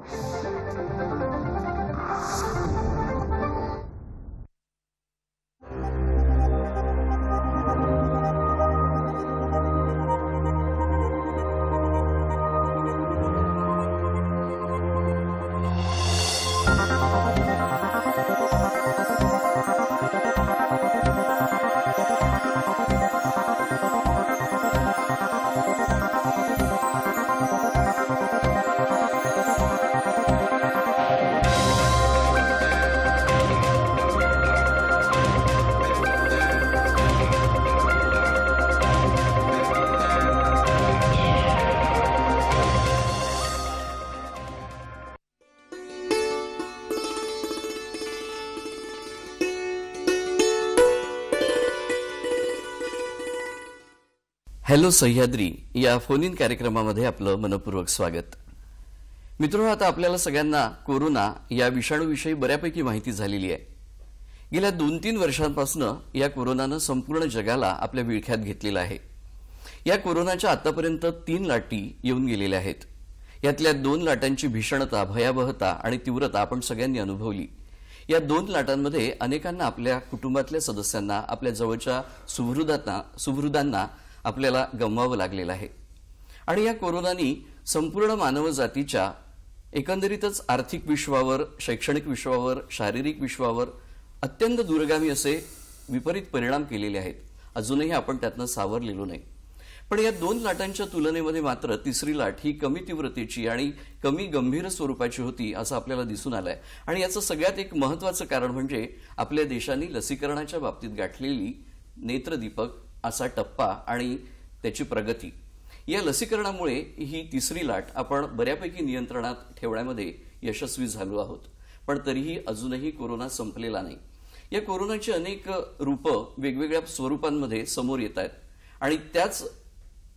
Thank you hello Sahyadri या phone in कार्यक्रमामध्ये आपलं मनपूर्वक स्वागत मित्रांनो आता आपल्याला सगळ्यांना कोरोना या विषाणूविषयी बऱ्यापैकी माहिती झालेली आहे गेल्या दोन तीन वर्षांपासून या कोरोनानं संपूर्ण जगाला आपल्या विळख्यात घेतलेलं आहे या कोरोनाच्या आतापर्यंत तीन लाटी येऊन गेलेल्या आहेत यातल्या दोन लाटांची भीषणता भयावहता आणि तीव्रता आपण सगळ्यांनी अनुभवली या दोन लाटांमध्ये अनेकांना आपल्या कुटुंबातल्या सदस्यांना आपल्या जवळच्या सुहृदांना सुहृदांना आपल्याला गमवावं लागलेलं आहे आणि या कोरोनानी संपूर्ण मानवजातीच्या एकंदरीतच आर्थिक विश्वावर शैक्षणिक विश्वावर शारीरिक विश्वावर अत्यंत दूरगामी असे विपरीत परिणाम केलेले आहेत अजूनही आपण त्यातनं सावरलेलो नाही पण या दोन लाटांच्या तुलनेमध्ये मात्र तिसरी लाट ही कमी तीव्रतेची आणि कमी गंभीर स्वरूपाची होती असं आपल्याला दिसून आलंय आणि याचं सगळ्यात एक महत्वाचं कारण म्हणजे आपल्या देशांनी लसीकरणाच्या बाबतीत गाठलेली नेत्रदीपक असा टप्पा आणि त्याची प्रगती या लसीकरणामुळे ही तिसरी लाट आपण बऱ्यापैकी नियंत्रणात ठेवण्यामध्ये यशस्वी झालो आहोत पण तरीही अजूनही कोरोना संपलेला नाही या कोरोनाची अनेक रूपं वेगवेगळ्या स्वरूपांमध्ये समोर येत आहेत आणि त्याच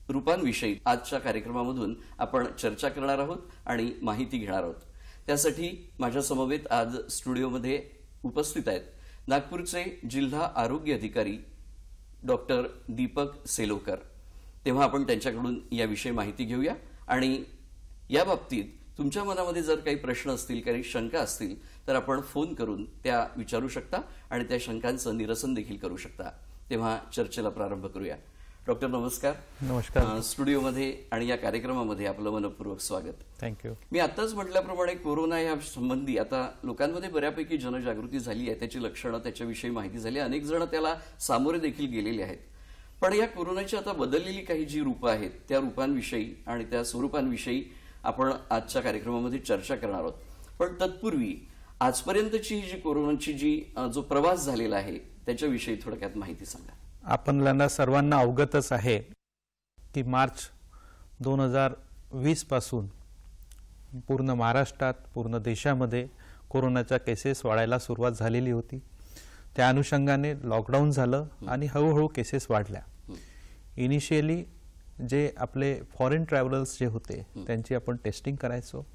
रूपांविषयी आजच्या कार्यक्रमामधून आपण चर्चा करणार आहोत आणि माहिती घेणार आहोत त्यासाठी माझ्यासमवेत आज स्टुडिओमध्ये उपस्थित आहेत नागपूरचे जिल्हा आरोग्य अधिकारी डॉक्टर दीपक सेलोकर तेव्हा आपण त्यांच्याकडून याविषयी माहिती घेऊया आणि या बाबतीत तुमच्या मनामध्ये जर काही प्रश्न असतील काही शंका असतील तर आपण फोन करून त्या विचारू शकता आणि त्या शंकांचं निरसन देखील करू शकता तेव्हा चर्चेला प्रारंभ करूया डॉक्टर नमस्कार नमस्कार स्टुडिओमध्ये आणि या कार्यक्रमामध्ये आपलं मनपूर्वक स्वागत थँक्यू मी आताच म्हटल्याप्रमाणे कोरोना या संबंधी आता लोकांमध्ये बऱ्यापैकी जनजागृती झाली आहे त्याची लक्षणं त्याच्याविषयी माहिती झाली अनेक जण त्याला सामोरे देखील गेलेले आहेत पण या कोरोनाची आता बदललेली काही जी रूपं आहेत त्या रूपांविषयी आणि त्या स्वरूपांविषयी आपण आजच्या कार्यक्रमामध्ये चर्चा करणार आहोत पण तत्पूर्वी आजपर्यंतची जी कोरोनाची जी जो प्रवास झालेला आहे त्याच्याविषयी थोडक्यात माहिती सांगा आपल्याला सर्वांना अवगतच आहे की मार्च दोन हजार वीसपासून पूर्ण महाराष्ट्रात पूर्ण देशामध्ये कोरोनाच्या केसेस वाढायला सुरुवात झालेली होती त्या अनुषंगाने लॉकडाऊन झालं आणि हळूहळू केसेस वाढल्या इनिशियली जे आपले फॉरेन ट्रॅव्हलर्स जे होते त्यांची आपण टेस्टिंग करायचो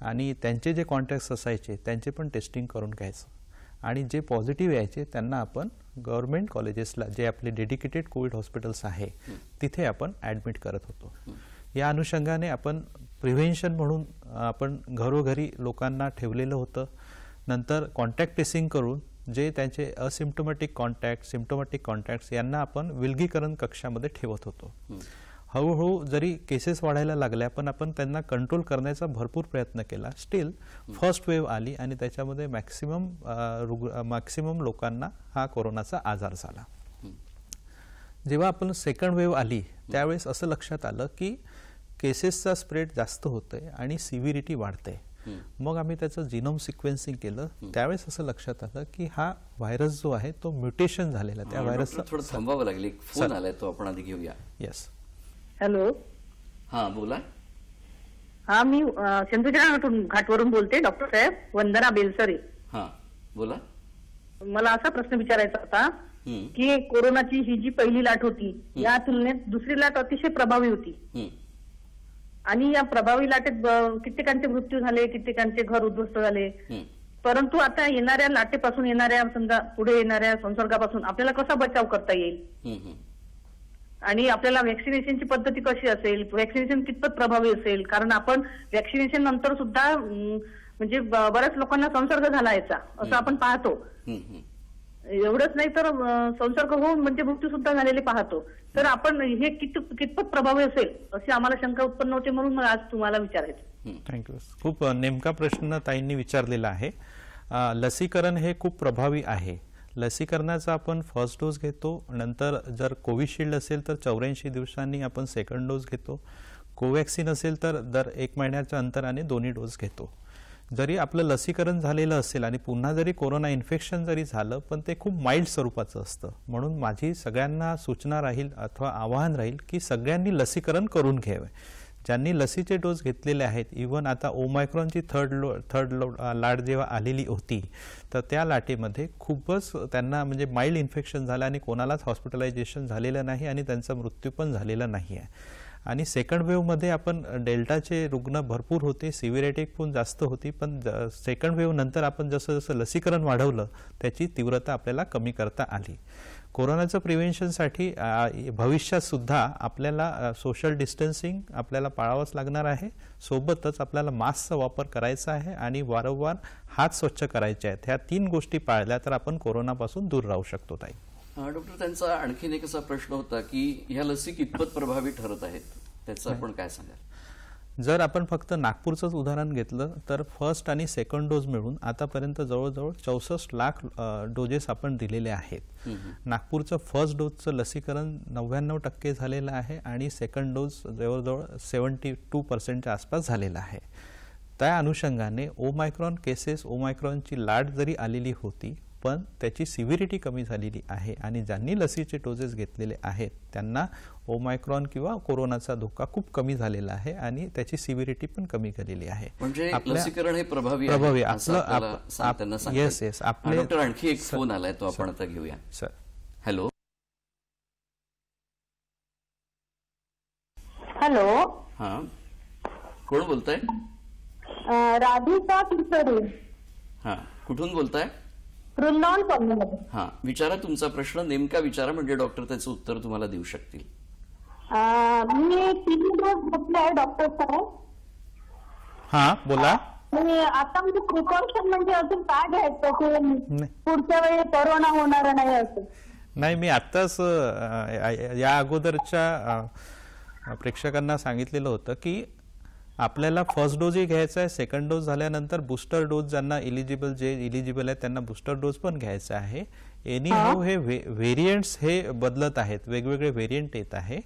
आणि त्यांचे जे कॉन्टॅक्ट्स असायचे त्यांचे पण टेस्टिंग करून घ्यायचो आणि जे पॉझिटिव्ह यायचे त्यांना आपण गव्हर्मेंट कॉलेजेसला जे आपले डेडिकेटेड कोविड हॉस्पिटल्स आहे तिथे आपण ॲडमिट करत होतो या अनुषंगाने आपण प्रिव्हेन्शन म्हणून आपण घरोघरी लोकांना ठेवलेलं होतं नंतर कॉन्टॅक्ट ट्रेसिंग करून जे त्यांचे असिम्प्टोमॅटिक कॉन्टॅक्ट सिम्प्टोमॅटिक कॉन्टॅक्ट यांना आपण विलगीकरण कक्षामध्ये ठेवत होतो हळूहळू जरी केसेस वाढायला लागल्या पण आपण त्यांना कंट्रोल करण्याचा भरपूर प्रयत्न केला स्टील फर्स्ट वेव्ह आली आणि त्याच्यामध्ये मॅक्सिमम मॅक्सिमम लोकांना हा कोरोनाचा आजार झाला जेव्हा आपण सेकंड वेव्ह आली त्यावेळेस असं लक्षात आलं की केसेसचा स्प्रेड जास्त आहे आणि सिव्हिरिटी वाढते मग आम्ही त्याचं जिनोम सिक्वेन्सिंग केलं त्यावेळेस असं लक्षात आलं की हा व्हायरस जो आहे तो म्युटेशन झालेला त्या व्हायरसला थोडं थांबावं फोन आलाय तो आपण आधी घेऊया येस हॅलो हा बोला हा मी सिंधुदुर्ग घाटवरून बोलते डॉक्टर साहेब वंदना बेलसरे हा बोला मला असा प्रश्न विचारायचा होता की कोरोनाची ही जी पहिली लाट होती या तुलनेत दुसरी लाट अतिशय प्रभावी होती आणि या प्रभावी लाटेत कित्येकांचे मृत्यू झाले कित्येकांचे घर उद्ध्वस्त झाले परंतु आता येणाऱ्या लाटेपासून येणाऱ्या समजा पुढे येणाऱ्या संसर्गापासून आपल्याला कसा बचाव करता येईल आणि आपल्याला व्हॅक्सिनेशनची पद्धती कशी असेल व्हॅक्सिनेशन कितपत प्रभावी असेल कारण आपण व्हॅक्सिनेशन नंतर सुद्धा म्हणजे बऱ्याच लोकांना संसर्ग झाला याचा असं आपण पाहतो एवढंच नाही तर संसर्ग होऊन म्हणजे मृत्यू सुद्धा झालेले पाहतो तर आपण हे कित कितपत प्रभावी असेल अशी आम्हाला शंका उत्पन्न होते म्हणून आज तुम्हाला विचारायचं थँक्यू खूप नेमका प्रश्न ताईंनी विचारलेला आहे लसीकरण हे खूप प्रभावी आहे लसीकरणाचा आपण फर्स्ट डोस घेतो नंतर जर कोविशिल्ड असेल तर चौऱ्याऐंशी दिवसांनी आपण सेकंड डोस घेतो कोवॅक्सिन असेल तर दर एक महिन्याच्या अंतराने दोन्ही डोस घेतो जरी आपलं लसीकरण झालेलं असेल आणि पुन्हा जरी कोरोना इन्फेक्शन जरी झालं पण ते खूप माइल्ड स्वरूपाचं असतं म्हणून माझी सगळ्यांना सूचना राहील अथवा आवाहन राहील की सगळ्यांनी लसीकरण करून घ्यावं ज्यांनी लसीचे डोस घेतलेले आहेत इवन आता ओमायक्रॉनची थर्ड लो थर्ड लो लाट जेव्हा आलेली होती तर त्या लाटेमध्ये खूपच त्यांना म्हणजे माइल्ड इन्फेक्शन झालं आणि कोणालाच हॉस्पिटलायझेशन झालेलं नाही आणि त्यांचा मृत्यू पण झालेला नाही आहे आणि सेकंड वेव्हमध्ये आपण डेल्टाचे रुग्ण भरपूर होते सिव्हिरिटी पण जास्त होती पण सेकंड वेव्ह नंतर आपण जसं जसं लसीकरण वाढवलं त्याची तीव्रता आपल्याला कमी करता आली कोरोनाचं प्रिव्हेन्शनसाठी सुद्धा आपल्याला सोशल डिस्टन्सिंग आपल्याला पाळावंच लागणार आहे सोबतच आपल्याला मास्कचा वापर करायचा आहे आणि वारंवार हात स्वच्छ करायचे आहेत ह्या तीन गोष्टी पाळल्या तर आपण कोरोनापासून दूर राहू शकतो ताई डॉक्टर त्यांचा आणखीन एक असा प्रश्न होता की ह्या लसी कितपत प्रभावी ठरत आहेत त्याचं आपण काय सांगाल जर आपण फक्त नागपूरचंच उदाहरण घेतलं तर फर्स्ट आणि सेकंड डोस मिळून आतापर्यंत जवळजवळ चौसष्ट लाख डोजेस आपण दिलेले आहेत नागपूरचं फर्स्ट डोजचं लसीकरण नव्याण्णव टक्के झालेलं आहे आणि सेकंड डोस जवळजवळ सेवन्टी टू पर्सेंटच्या आसपास झालेला आहे त्या अनुषंगाने ओमायक्रॉन केसेस ओमायक्रॉनची लाट जरी आलेली होती पण त्याची सिव्हिरिटी कमी झालेली आहे आणि ज्यांनी लसीचे डोजेस घेतलेले आहेत त्यांना ओमायक्रॉन किंवा कोरोनाचा धोका खूप कमी झालेला आहे आणि त्याची सिव्हिरिटी पण कमी झालेली आहे म्हणजे लसीकरण हे प्रभावी प्रभावी आपलं येस येस आपले आणखी एक फोन आलाय तो आपण आता घेऊया सर हॅलो हॅलो हा कोण बोलताय राधिका कुलकर्णी हा कुठून बोलताय हा विचारा तुमचा प्रश्न नेमका विचारा म्हणजे डॉक्टर त्याचं उत्तर तुम्हाला देऊ शकतील मी तीन डॉक्टर साहेब हा बोला आता म्हणजे प्रिकॉशन म्हणजे अजून काय घ्यायचं पुढच्या वेळी होणार नाही असं नाही मी आत्ताच या अगोदरच्या प्रेक्षकांना सांगितलेलं होतं की आपल्याला फर्स्ट ही घ्यायचा आहे सेकंड डोस झाल्यानंतर बुस्टर डोस ज्यांना इलिजिबल जे इलिजिबल आहे त्यांना बुस्टर डोस पण घ्यायचा आहे एनी हाऊ हे व्हेरियंट्स हे बदलत आहेत वेगवेगळे व्हेरियंट येत आहे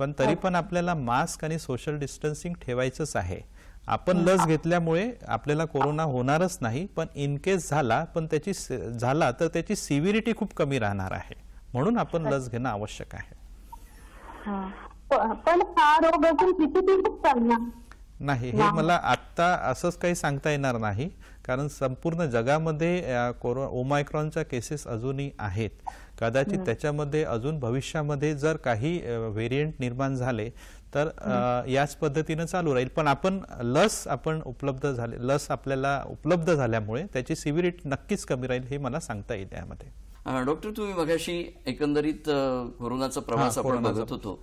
पण तरी हो. पण आपल्याला मास्क आणि सोशल डिस्टन्सिंग ठेवायचंच आहे आपण हो. लस घेतल्यामुळे आपल्याला कोरोना होणारच नाही पण इन केस झाला पण त्याची झाला तर त्याची सिव्हिरिटी खूप कमी राहणार आहे म्हणून आपण लस घेणं आवश्यक आहे पण नाही हे मला आता असंच काही सांगता येणार नाही कारण संपूर्ण जगामध्ये कोरोना ओमायक्रॉनच्या केसेस अजूनही आहेत कदाचित त्याच्यामध्ये अजून भविष्यामध्ये जर काही व्हेरियंट निर्माण झाले तर याच पद्धतीनं चालू राहील पण आपण लस आपण उपलब्ध झाले लस आपल्याला उपलब्ध झाल्यामुळे त्याची सिव्हिरिटी नक्कीच कमी राहील हे मला सांगता येईल यामध्ये डॉक्टर तुम्ही मगाशी एकंदरीत कोरोनाचा प्रवास आपण बघत होतो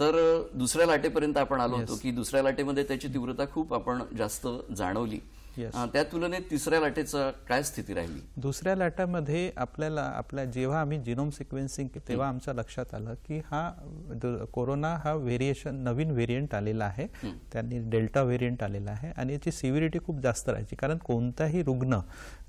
तर दुसऱ्या लाटेपर्यंत आपण आलो होतो की दुसऱ्या लाटेमध्ये त्याची तीव्रता खूप आपण जास्त जाणवली त्या तुलनेत तिसऱ्या लाटेचं काय स्थिती राहिली दुसऱ्या लाटामध्ये आपल्याला आपल्या जेव्हा आम्ही जिनोम सिक्वेन्सिंग तेव्हा आमच्या लक्षात आलं की हा कोरोना हा व्हेरिएशन नवीन व्हेरियंट आलेला आहे त्यांनी डेल्टा व्हेरियंट आलेला आहे आणि याची सिव्हिरिटी खूप जास्त राहायची कारण कोणताही रुग्ण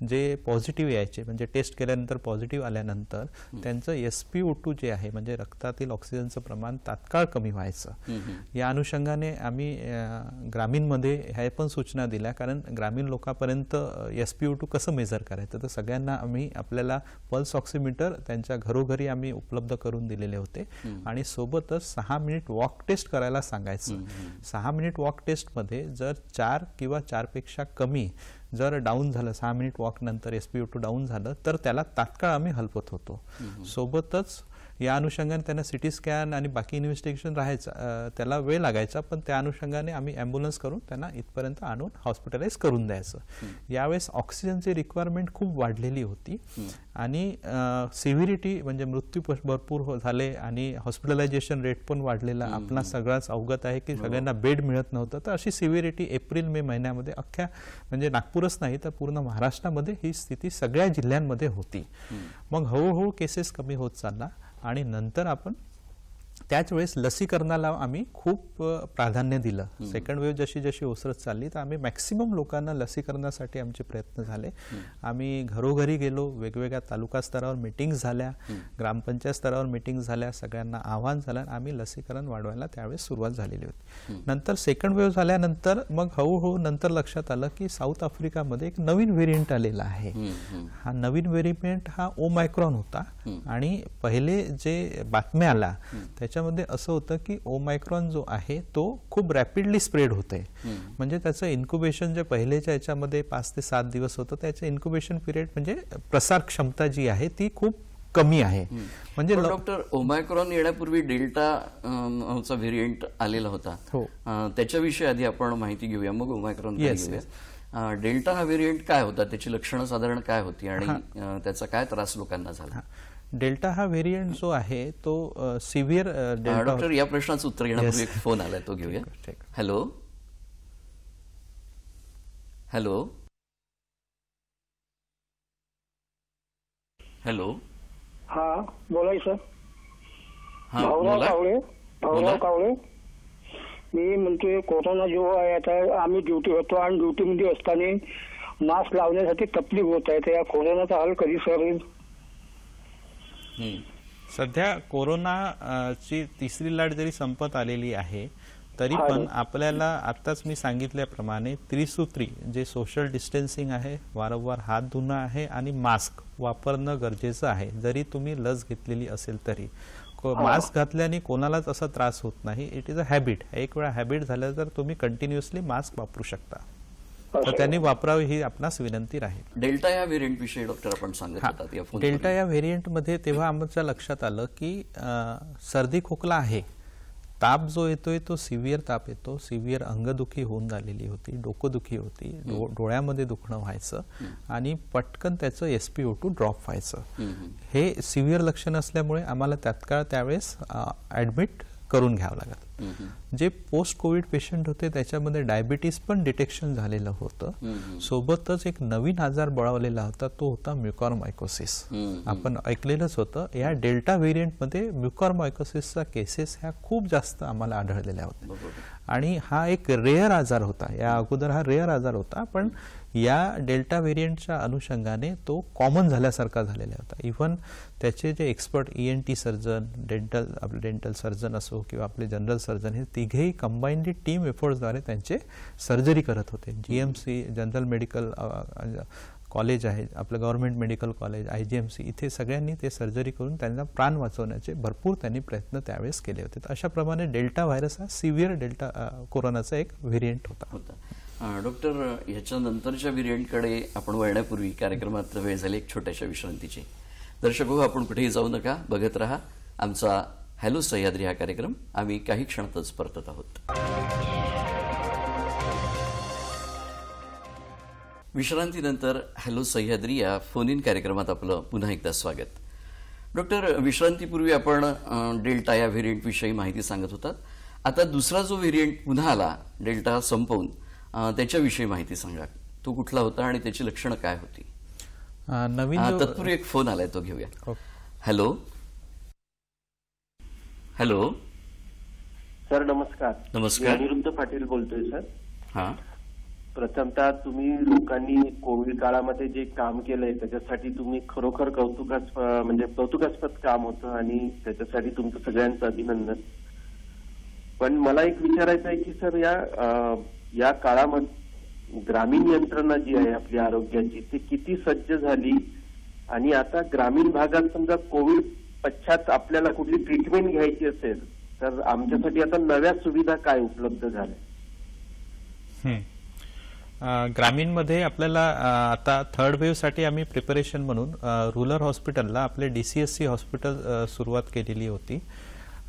जे पॉझिटिव्ह यायचे म्हणजे टेस्ट केल्यानंतर पॉझिटिव्ह आल्यानंतर त्यांचं एस टू जे आहे म्हणजे रक्तातील ऑक्सिजनचं प्रमाण तात्काळ कमी व्हायचं या अनुषंगाने आम्ही ग्रामीणमध्ये ह्या पण सूचना दिल्या कारण ग्रामीण लोकांपर्यंत एस पी ओ टू कसं मेजर करायचं तर सगळ्यांना आम्ही आपल्याला पल्स ऑक्सिमीटर त्यांच्या घरोघरी आम्ही उपलब्ध करून दिलेले होते आणि सोबतच सहा मिनिट वॉक टेस्ट करायला सांगायचं सहा मिनिट वॉक टेस्टमध्ये जर चार किंवा चारपेक्षा कमी जर डाऊन झालं सहा मिनिट वॉक नंतर एस पी टू डाऊन झालं तर त्याला तात्काळ आम्ही हलपत होतो सोबतच या अनुषंगाने त्यांना सी टी स्कॅन आणि बाकी इन्व्हेस्टिगेशन राहायचं त्याला वेळ लागायचा पण त्या अनुषंगाने आम्ही ॲम्ब्युलन्स करून त्यांना इथपर्यंत आणून हॉस्पिटलाइज करून द्यायचं यावेळेस ऑक्सिजनची रिक्वायरमेंट खूप वाढलेली होती आणि सिव्हिरिटी म्हणजे मृत्यू भरपूर हो, झाले आणि हॉस्पिटलायझेशन रेट पण वाढलेला आपला सगळाच अवगत आहे की सगळ्यांना बेड मिळत नव्हतं तर अशी सिव्हिरिटी एप्रिल मे महिन्यामध्ये अख्ख्या म्हणजे नागपूरच नाही तर पूर्ण महाराष्ट्रामध्ये ही स्थिती सगळ्या जिल्ह्यांमध्ये होती मग हळूहळू केसेस कमी होत चालला आणि नंतर आपण त्याच वेळेस लसीकरणाला आम्ही खूप प्राधान्य दिलं सेकंड वेव्ह जशी जशी ओसरत चालली तर आम्ही मॅक्सिमम लोकांना लसीकरणासाठी आमचे प्रयत्न झाले आम्ही घरोघरी गेलो वेगवेगळ्या तालुका स्तरावर मिटिंग झाल्या ग्रामपंचायत स्तरावर मिटिंग झाल्या सगळ्यांना आव्हान झालं आम्ही लसीकरण वाढवायला त्यावेळेस सुरुवात झालेली होती नंतर सेकंड वेव्ह झाल्यानंतर मग हळूहळू नंतर लक्षात आलं की साऊथ आफ्रिकामध्ये एक नवीन व्हेरियंट आलेला आहे हा नवीन व्हेरियंट हा ओमायक्रॉन होता आणि पहिले जे बातम्या आला त्याच्यामध्ये असं होतं की ओमायक्रॉन जो आहे तो खूप रॅपिडली स्प्रेड होत आहे म्हणजे त्याचं इन्क्युबेशन जे पहिलेच्या याच्यामध्ये पाच ते सात दिवस होतं त्याचं इन्क्युबेशन पिरियड म्हणजे प्रसार क्षमता जी आहे ती खूप कमी आहे म्हणजे डॉक्टर ओमायक्रॉन येण्यापूर्वी डेल्टा चा व्हेरियंट आलेला होता हो त्याच्याविषयी आधी आपण माहिती घेऊया मग ओमायक्रॉन डेल्टा हा व्हेरियंट काय होता त्याची लक्षणं साधारण काय होती आणि त्याचा काय त्रास लोकांना झाला डेल्टा हा व्हेरियंट जो आहे तो सिव्हिअर डॉक्टर या प्रश्नाचं उत्तर घेण्यापूर्वी एक फोन आलाय तो घेऊया हॅलो हॅलो हॅलो हा बोलाय सर कावळे भाऊराव कावळे मी म्हणतोय कोरोना जो आहे आता आम्ही ड्युटी होतो आणि ड्युटीमध्ये असताना मास्क लावण्यासाठी तकलीफ होत आहे तर या कोरोनाचा हल कधी सर सध्या कोरोनाची तिसरी लाट जरी संपत आलेली आहे तरी पण आपल्याला आताच मी सांगितल्याप्रमाणे त्रिसूत्री जे सोशल डिस्टन्सिंग आहे वारंवार हात धुणं आहे आणि मास्क वापरणं गरजेचं आहे जरी तुम्ही लस घेतलेली असेल तरी मास्क हो. घातल्याने कोणालाच असा त्रास होत नाही इट इज अ हॅबिट एक वेळा हॅबिट झालं तर तुम्ही कंटिन्युअसली मास्क वापरू शकता तर त्यांनी वापरावी ही आपणास विनंती राहील डेल्टा या व्हेरियंट विषयी डॉक्टर आपण सांगत डेल्टा या व्हेरियंटमध्ये तेव्हा आमच्या लक्षात आलं की सर्दी खोकला आहे ताप जो येतोय तो सिव्हिअर ताप येतो सिव्हिअर अंगदुखी होऊन झालेली होती डोकोदुखी होती डोळ्यामध्ये दुखणं व्हायचं आणि पटकन त्याचं एसपीओ टू ड्रॉप व्हायचं हे सिव्हिअर लक्षण असल्यामुळे आम्हाला तात्काळ त्यावेळेस ऍडमिट करून घ्यावं लागत जे पोस्ट कोविड पेशंट होते त्याच्यामध्ये डायबिटीस पण डिटेक्शन झालेलं होतं सोबतच एक नवीन आजार बळावलेला होता तो होता म्युकॉर्मायकोसिस आपण ऐकलेलंच होतं या डेल्टा व्हेरियंटमध्ये म्युकॉर्मायकोसिसचा केसेस ह्या खूप जास्त आम्हाला आढळलेल्या होत्या आणि हा एक रेअर आजार होता या अगोदर हा रेअर आजार होता पण या डेल्टा व्हेरियंटच्या अनुषंगाने तो कॉमन झाल्यासारखा झालेला होता इव्हन त्याचे जे expert E N T surgeon dental आपले डेंटल सर्जन असो किंवा आपले जनरल सर्जन हे तिघेही कंबाईनली टीम एफर्ट्सद्वारे त्यांचे सर्जरी करत होते G M C general medical college आहे आपलं government medical college I G M C इथे सगळ्यांनी ते सर्जरी करून त्यांना प्राण वाचवण्याचे भरपूर त्यांनी प्रयत्न त्यावेळेस केले होते अशाप्रमाणे डेल्टा व्हायरस हा सिव्हिअर डेल्टा कोरोनाचा एक व्हेरियंट होता डॉक्टर ह्याच्या नंतरच्या पिरियडकडे आपण वळण्यापूर्वी कार्यक्रमात वेळ झाली एक छोट्याशा विश्रांतीची दर्शक हो आपण कुठेही जाऊ नका बघत रहा आमचा हॅलो सह्याद्री हा कार्यक्रम आम्ही काही क्षणातच परतत आहोत विश्रांतीनंतर हॅलो सह्याद्री या फोन इन कार्यक्रमात आपलं पुन्हा एकदा स्वागत डॉक्टर विश्रांतीपूर्वी आपण डेल्टा या व्हेरियंटविषयी माहिती सांगत होतात आता दुसरा जो व्हेरियंट पुन्हा आला डेल्टा संपवून त्याच्याविषयी माहिती सांगा तो कुठला होता आणि त्याची लक्षणं काय होती नवीन तत्पूर्वी एक फोन आलाय तो घेऊया हो. हॅलो हॅलो सर नमस्कार नमस्कार अनिरुद्ध पाटील बोलतोय सर हा प्रथमतः तुम्ही लोकांनी कोविड काळामध्ये जे काम केलंय त्याच्यासाठी तुम्ही खरोखर कौतुकास्पद म्हणजे कौतुकास्पद काम होतं आणि त्याच्यासाठी तुमचं सगळ्यांचं अभिनंदन पण मला एक विचारायचं आहे की सर या या काळामध्ये ग्रामीण यंत्रणा जी आहे आपली आरोग्याची ती किती सज्ज झाली आणि आता ग्रामीण भागात समजा कोविड पश्चात आपल्याला कुठली ट्रीटमेंट घ्यायची असेल तर आमच्यासाठी आता नव्या सुविधा काय उपलब्ध झाल्या ग्रामीणमध्ये आपल्याला आता थर्ड साठी आम्ही प्रिपरेशन म्हणून रुरल हॉस्पिटलला आपले D C S C hospital सुरुवात केलेली होती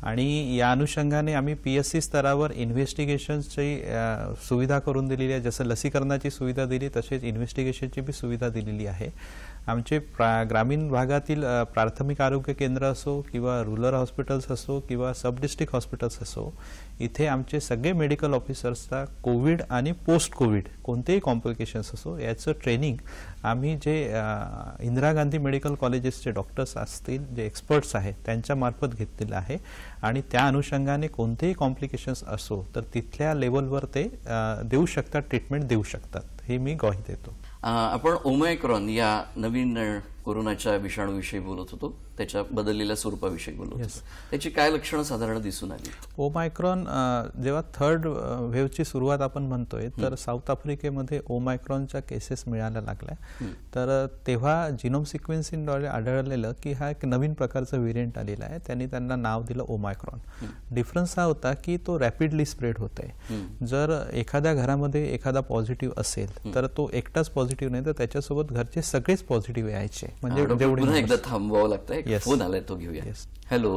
आणि या अनुषंगाने आम्ही पी एस सी स्तरावर इन्व्हेस्टिगेशनची सुविधा करून दिलेली आहे जसं लसीकरणाची सुविधा दिली तसेच इन्व्हेस्टिगेशनची बी सुविधा दिलेली आहे आमचे प्रा ग्रामीण भागातील प्राथमिक आरोग्य केंद्र असो किंवा रुरल हॉस्पिटल्स असो किंवा सब डिस्ट्रिक्ट हॉस्पिटल्स असो इथे आमचे सगळे मेडिकल ऑफिसर्सला कोविड आणि पोस्ट कोविड कोणतेही कॉम्प्लिकेशन्स असो याचं ट्रेनिंग आम्ही जे इंदिरा गांधी मेडिकल कॉलेजेसचे डॉक्टर्स असतील जे एक्सपर्ट्स आहेत त्यांच्यामार्फत घेतलेलं आहे आणि त्या अनुषंगाने कोणतेही कॉम्प्लिकेशन्स असो तर तिथल्या लेवलवर ते देऊ शकतात ट्रीटमेंट देऊ शकतात हे मी ग्वाही देतो आपण ओमायक्रॉन या नवीन कोरोनाच्या विषाणूविषयी बोलत होतो त्याच्या बदललेल्या स्वरूपाविषयी बोलू त्याची काय लक्षणं साधारण दिसून आली ओमायक्रॉन जेव्हा थर्ड वेव्हची सुरुवात आपण म्हणतोय तर साऊथ आफ्रिकेमध्ये ओमायक्रॉनच्या केसेस मिळायला लागल्या तर तेव्हा जिनोम सिक्वेन्सिंगद्वारे आढळलेलं की हा एक नवीन प्रकारचा व्हेरियंट आलेला आहे त्यांनी त्यांना नाव दिलं ओमायक्रॉन डिफरन्स हा होता की तो रॅपिडली स्प्रेड होत आहे जर एखाद्या घरामध्ये एखादा पॉझिटिव्ह असेल तर तो एकटाच पॉझिटिव्ह नाही तर त्याच्यासोबत घरचे सगळेच पॉझिटिव्ह यायचे म्हणजे थांबवावं लागतं फोन आलाय तो घेऊया हॅलो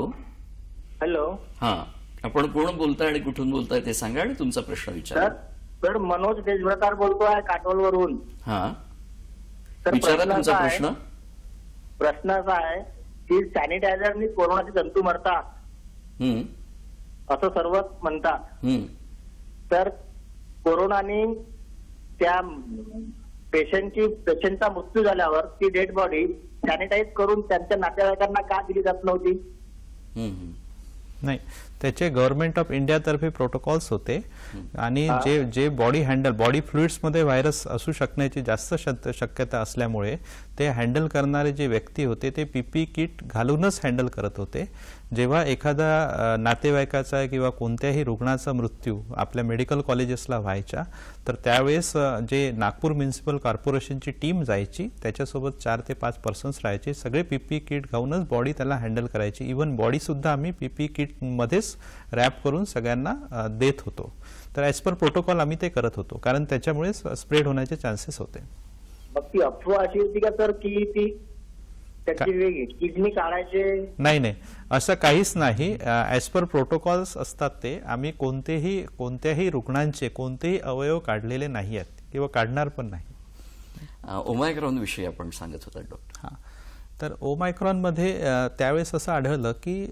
हॅलो हा आपण कोण बोलताय आणि कुठून बोलताय ते सांगा आणि तुमचा प्रश्न विचार सर मनोज देशभ्रकार बोलतोय वरून हा विचारा तुमचा प्रश्न प्रश्न असा आहे की सॅनिटायझरनी कोरोनाचे जंतू मरतात असं सर्व म्हणतात तर कोरोनानी त्या पेशंटची पेशंटचा मृत्यू झाल्यावर ती डेड बॉडी सॅनिटाईज करून त्यांच्या नातेवाईकांना का दिली जात नव्हती नाही त्याचे गव्हर्नमेंट ऑफ इंडियातर्फे प्रोटोकॉल्स होते आणि जे जे बॉडी हँडल बॉडी मध्ये व्हायरस असू शकण्याची जास्त शक्यता असल्यामुळे ते हँडल करणारे जे व्यक्ती होते ते पीपी किट घालूनच हँडल करत होते जेव्हा एखादा नातेवाईकाचा किंवा कोणत्याही रुग्णाचा मृत्यू आपल्या मेडिकल कॉलेजेसला व्हायचा तर त्यावेळेस जे नागपूर म्युन्सिपल कॉर्पोरेशनची टीम जायची त्याच्यासोबत चार ते पाच पर्सन्स राहायचे सगळे पीपी किट घाऊनच बॉडी त्याला हँडल करायची इवन बॉडीसुद्धा आम्ही पीपी किटमध्येच रॅप करून सगळ्यांना देत होतो तर ॲज पर प्रोटोकॉल आम्ही ते करत होतो कारण त्याच्यामुळेच स्प्रेड होण्याचे चान्सेस होते मग ती अफवा अशी होती का सर की ती किडनी काढायचे नाही नाही असं काहीच नाही ऍज पर प्रोटोकॉल्स असतात ते आम्ही कोणतेही कोणत्याही रुग्णांचे कोणतेही अवयव काढलेले नाही आहेत किंवा काढणार पण नाही ओमायक्रॉन विषयी आपण सांगत होता डॉक्टर हां तर मध्ये त्यावेळेस असं आढळलं की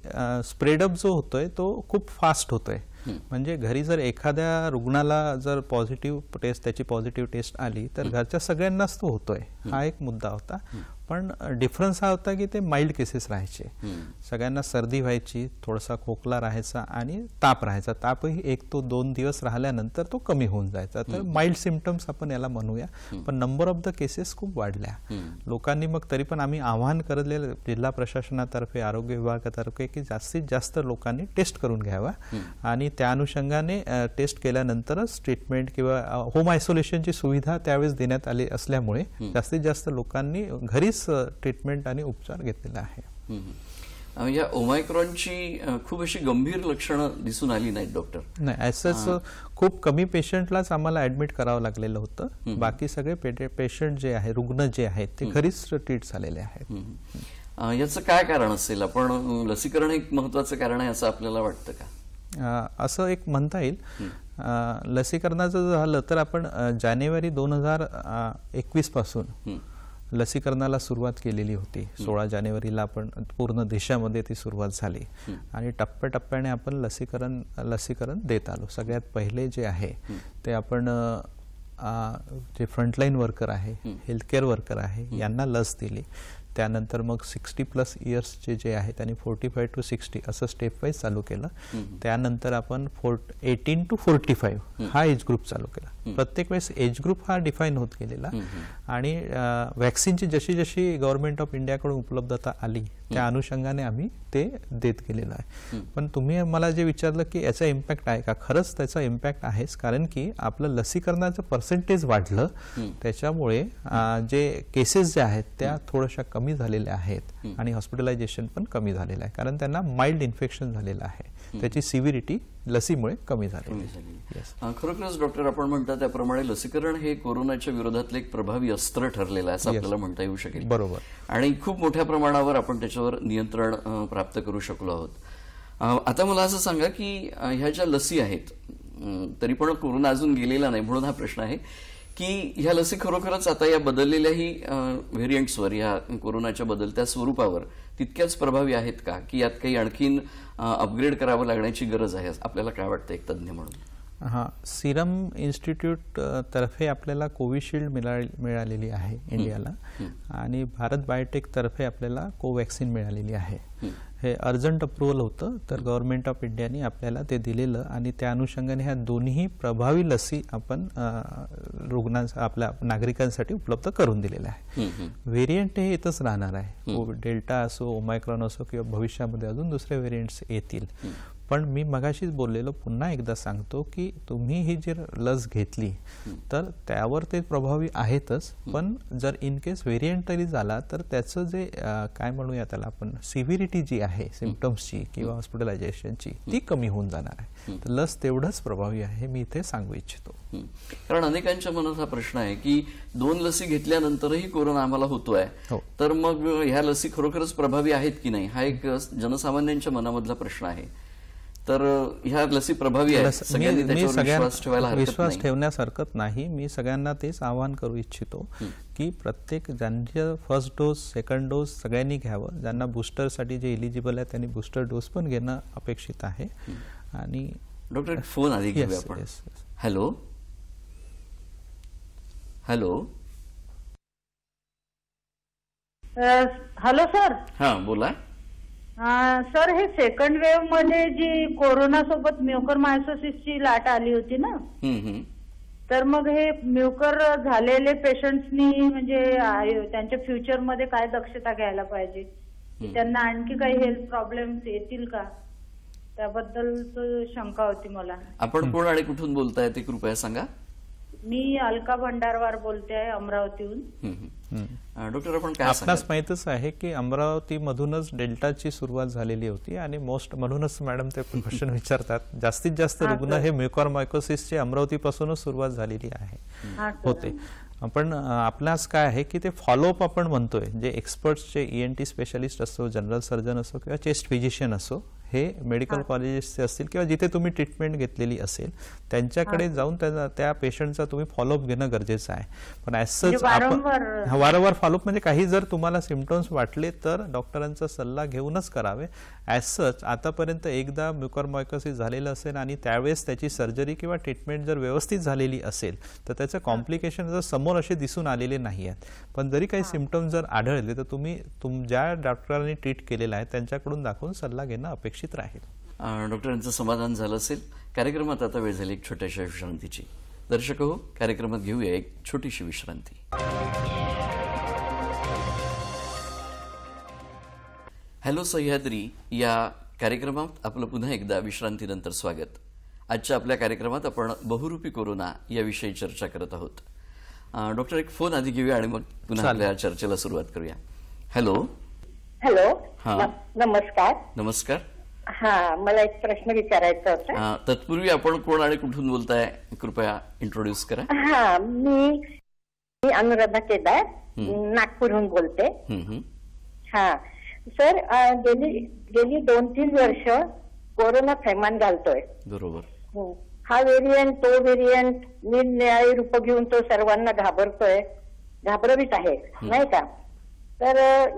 स्प्रेडअप जो होतोय तो खूप फास्ट होतोय म्हणजे घरी जर एखाद्या रुग्णाला जर पॉझिटिव्ह टेस्ट त्याची पॉझिटिव्ह टेस्ट आली तर घरच्या सगळ्यांनाच तो होतोय हा एक मुद्दा होता पण डिफरन्स हा होता की ते माइल्ड केसेस राहायचे सगळ्यांना सर्दी व्हायची थोडासा खोकला राहायचा आणि ताप राहायचा तापही एक तो दोन दिवस राहिल्यानंतर तो कमी होऊन जायचा तर माइल्ड सिमटम्स आपण याला म्हणूया पण नंबर ऑफ द केसेस खूप वाढल्या लोकांनी मग तरी पण आम्ही आव्हान करले जिल्हा प्रशासनातर्फे आरोग्य विभागातर्फे की जास्तीत जास्त लोकांनी टेस्ट करून घ्यावा आणि त्या अनुषंगाने टेस्ट केल्यानंतरच ट्रीटमेंट किंवा होम आयसोलेशनची सुविधा त्यावेळेस देण्यात आली असल्यामुळे जास्तीत जास्त लोकांनी घरीच ट्रीटमेंट आणि उपचार घेतलेला आहे या ओमायक्रॉनची खूप अशी गंभीर लक्षणं दिसून आली नाहीत डॉक्टर नाही ॲसच खूप कमी पेशंटलाच आम्हाला ऍडमिट करावं लागलेलं होतं बाकी सगळे पेशंट जे आहे रुग्ण जे आहेत ते घरीच ट्रीट झालेले आहेत याचं काय कारण असेल आपण लसीकरण एक महत्वाचं कारण आहे असं आपल्याला वाटतं का असं एक म्हणता येईल लसीकरणाचं झालं तर आपण जानेवारी दोन हजार एकवीस पासून लसीकरणाला सुरुवात केलेली होती सोळा जानेवारीला आपण पूर्ण देशामध्ये ती सुरुवात झाली आणि टप्प्याटप्प्याने आपण लसीकरण लसीकरण देत आलो सगळ्यात पहिले जे आहे ते आपण जे फ्रंटलाईन वर्कर आहे हेल्थकेअर वर्कर आहे यांना लस दिली त्यानंतर मग सिक्स्टी प्लस इयर्सचे जे आहे त्यांनी फोर्टी फाय टू सिक्स्टी असं स्टेप वाईज चालू केलं त्यानंतर आपण for eighteen to forty five हा एज ग्रुप चालू केला प्रत्येक वेळेस एज ग्रुप हा डिफाईन होत गेलेला आणि व्हॅक्सिनची जशी जशी गव्हर्नमेंट ऑफ इंडियाकडून उपलब्धता आली त्या अनुषंगाने आम्ही ते देत गेलेलं आहे पण तुम्ही मला जे विचारलं की याचा इम्पॅक्ट आहे का खरंच त्याचा इम्पॅक्ट आहेच कारण की आपलं लसीकरणाचं पर्सेंटेज वाढलं त्याच्यामुळे जे केसेस जे आहेत त्या थोड्याशा कमी झालेल्या आहेत आणि हॉस्पिटलायझेशन पण कमी झालेलं आहे कारण त्यांना माइल्ड इन्फेक्शन झालेलं आहे त्याची सिव्हिरिटी लसीमुळे कमी झाली खरोखरच डॉक्टर आपण म्हणतात त्याप्रमाणे लसीकरण हे कोरोनाच्या विरोधातले एक प्रभावी अस्त्र ठरलेलं आहे असं आपल्याला म्हणता येऊ शकेल बरोबर आणि खूप मोठ्या प्रमाणावर आपण त्याच्यावर नियंत्रण प्राप्त करू शकलो आहोत आता मला असं सांगा की ह्या ज्या लसी आहेत तरी पण कोरोना अजून गेलेला नाही म्हणून हा प्रश्न आहे की ह्या लसी खरोखरच आता या बदललेल्याही व्हेरियंट्सवर या कोरोनाच्या बदलत्या स्वरूपावर तितक्याच प्रभावी आहेत का की यात काही आणखीन अपग्रेड करावं लागण्याची गरज आहे आपल्याला काय वाटतं एक तज्ज्ञ म्हणून हा सिरम इन्स्टिट्यूट तर्फे आपल्याला कोविशिल्ड मिळालेली आहे इंडियाला आणि भारत बायोटेक तर्फे आपल्याला कोवॅक्सिन मिळालेली आहे हे अर्जंट अप्रुव्हल होतं तर गव्हर्नमेंट ऑफ इंडियाने आपल्याला ते दिलेलं आणि त्या अनुषंगाने ह्या दोन्ही प्रभावी लसी आपण रुग्णां आपल्या नागरिकांसाठी उपलब्ध करून दिलेल्या आहे व्हेरियंट हे येतच राहणार आहे डेल्टा असो ओमायक्रॉन असो किंवा भविष्यामध्ये अजून दुसरे व्हेरियंट्स येतील पण मी मगाशीच बोललेलो पुन्हा एकदा सांगतो की तुम्ही ही जी लस घेतली तर त्यावर ते प्रभावी आहेतच पण जर इन केस व्हेरियंट झाला तर त्याचं जे काय म्हणूया त्याला आपण सिव्हिरिटी जी आहे सिमटम्सची किंवा हॉस्पिटलायझेशनची ती कमी होऊन जाणार आहे तर लस तेवढंच प्रभावी आहे मी इथे सांगू इच्छितो कारण अनेकांच्या मनात हा प्रश्न आहे की दोन लसी घेतल्यानंतरही कोरोना आम्हाला होतोय हो. तर मग ह्या लसी खरोखरच प्रभावी आहेत की नाही हा एक जनसामान्यांच्या मनामधला प्रश्न आहे तर ह्या लसी प्रभावी आहेत सगळ्यांना विश्वास ठेवण्यासारखं नाही मी सगळ्यांना तेच आवाहन करू इच्छितो की प्रत्येक ज्यांचे फर्स्ट डोस सेकंड डोस सगळ्यांनी घ्यावं ज्यांना साठी जे एलिजिबल आहे त्यांनी बूस्टर डोस पण घेणं अपेक्षित आहे आणि डॉक्टर फोन आधी आपण हॅलो हॅलो हॅलो सर हां बोला सर हे सेकंड वेव्ह मध्ये जी कोरोना सोबत म्युकर मायसोसिसची लाट आली होती ना तर मग हे म्युकर झालेले पेशंट्सनी म्हणजे त्यांच्या मध्ये काय दक्षता घ्यायला पाहिजे त्यांना आणखी काही हेल्थ प्रॉब्लेम येतील का त्याबद्दल शंका होती मला आपण कोण आणि कुठून बोलताय ते कृपया सांगा मी अलका भंडारवार बोलते आहे अमरावतीहून डॉक्टर आपण काय माहितच आहे की अमरावती मधूनच डेल्टाची सुरुवात झालेली होती आणि मोस्ट म्हणूनच मॅडम ते क्वेश्चन विचारतात जास्तीत जास्त रुग्ण हे ची अमरावती पासूनच सुरुवात झालेली आहे होते पण आपल्यास काय आहे की ते फॉलोअप आपण म्हणतोय जे एक्सपर्ट्सचे E e N T specialist असो जनरल सर्जन असो किंवा चेस्ट फिजिशियन असो हे मेडिकल कॉलेजेसचे असतील किंवा जिथे तुम्ही ट्रीटमेंट घेतलेली असेल त्यांच्याकडे जाऊन त्यांना त्या पेशंटचा तुम्ही फॉलोअप घेणं गरजेचं आहे पण ॲज म्हणजे वारंवार फॉलोअप म्हणजे काही जर तुम्हाला सिमटम्स वाटले तर डॉक्टरांचा सल्ला घेऊनच करावे ॲज सच आतापर्यंत एकदा म्युकॉर्मॉयकॉसिस झालेलं असेल आणि त्यावेळेस त्याची सर्जरी किंवा ट्रीटमेंट जर व्यवस्थित झालेली असेल तर त्याचं कॉम्प्लिकेशन जर समोर असे दिसून आलेले नाही आहेत पण जरी काही सिमटम्स जर आढळले तर तुम्ही तुम ज्या डॉक्टरांनी ट्रीट केलेला आहे त्यांच्याकडून दाखवून सल्ला घेणं अपेक्षा अपेक्षित राहील डॉक्टरांचं समाधान झालं असेल कार्यक्रमात आता वेळ झाली एक छोट्याशा विश्रांतीची दर्शक हो कार्यक्रमात घेऊया एक छोटीशी विश्रांती हॅलो सह्याद्री या कार्यक्रमात आपलं पुन्हा एकदा विश्रांतीनंतर स्वागत आजच्या आपल्या कार्यक्रमात आपण बहुरूपी कोरोना याविषयी चर्चा करत आहोत डॉक्टर एक फोन आधी घेऊया आणि मग पुन्हा आपल्या चर्चेला सुरुवात करूया हॅलो हॅलो नमस्कार नमस्कार हा मला एक प्रश्न विचारायचा होता तत्पूर्वी आपण कोण आणि कुठून बोलताय कृपया इंट्रोड्यूस करा हा मी मी अनुराधा केदार नागपूरहून बोलते हा सर गेली गेली दोन तीन वर्ष कोरोना थैमान घालतोय बरोबर हो, हा व्हेरियंट तो वेरियंट निरनिराळी रूप घेऊन तो सर्वांना घाबरतोय घाबरवीत आहे नाही का तर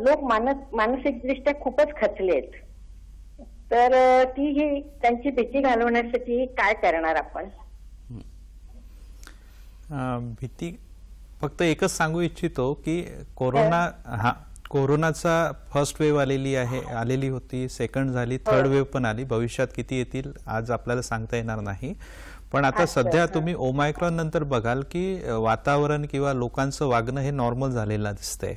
लोक मानस मानसिकदृष्ट्या खूपच खचलेत तर ती ही त्यांची भीती घालवण्यासाठी काय करणार आपण भीती फक्त एकच सांगू इच्छितो की कोरोना हा कोरोनाचा फर्स्ट वेव्ह आलेली आहे आलेली होती सेकंड झाली थर्ड वेव्ह पण आली भविष्यात किती येतील आज आपल्याला सांगता येणार नाही पण आता सध्या तुम्ही ओमायक्रॉन नंतर बघाल की वातावरण किंवा लोकांचं वागणं हे नॉर्मल झालेलं दिसतंय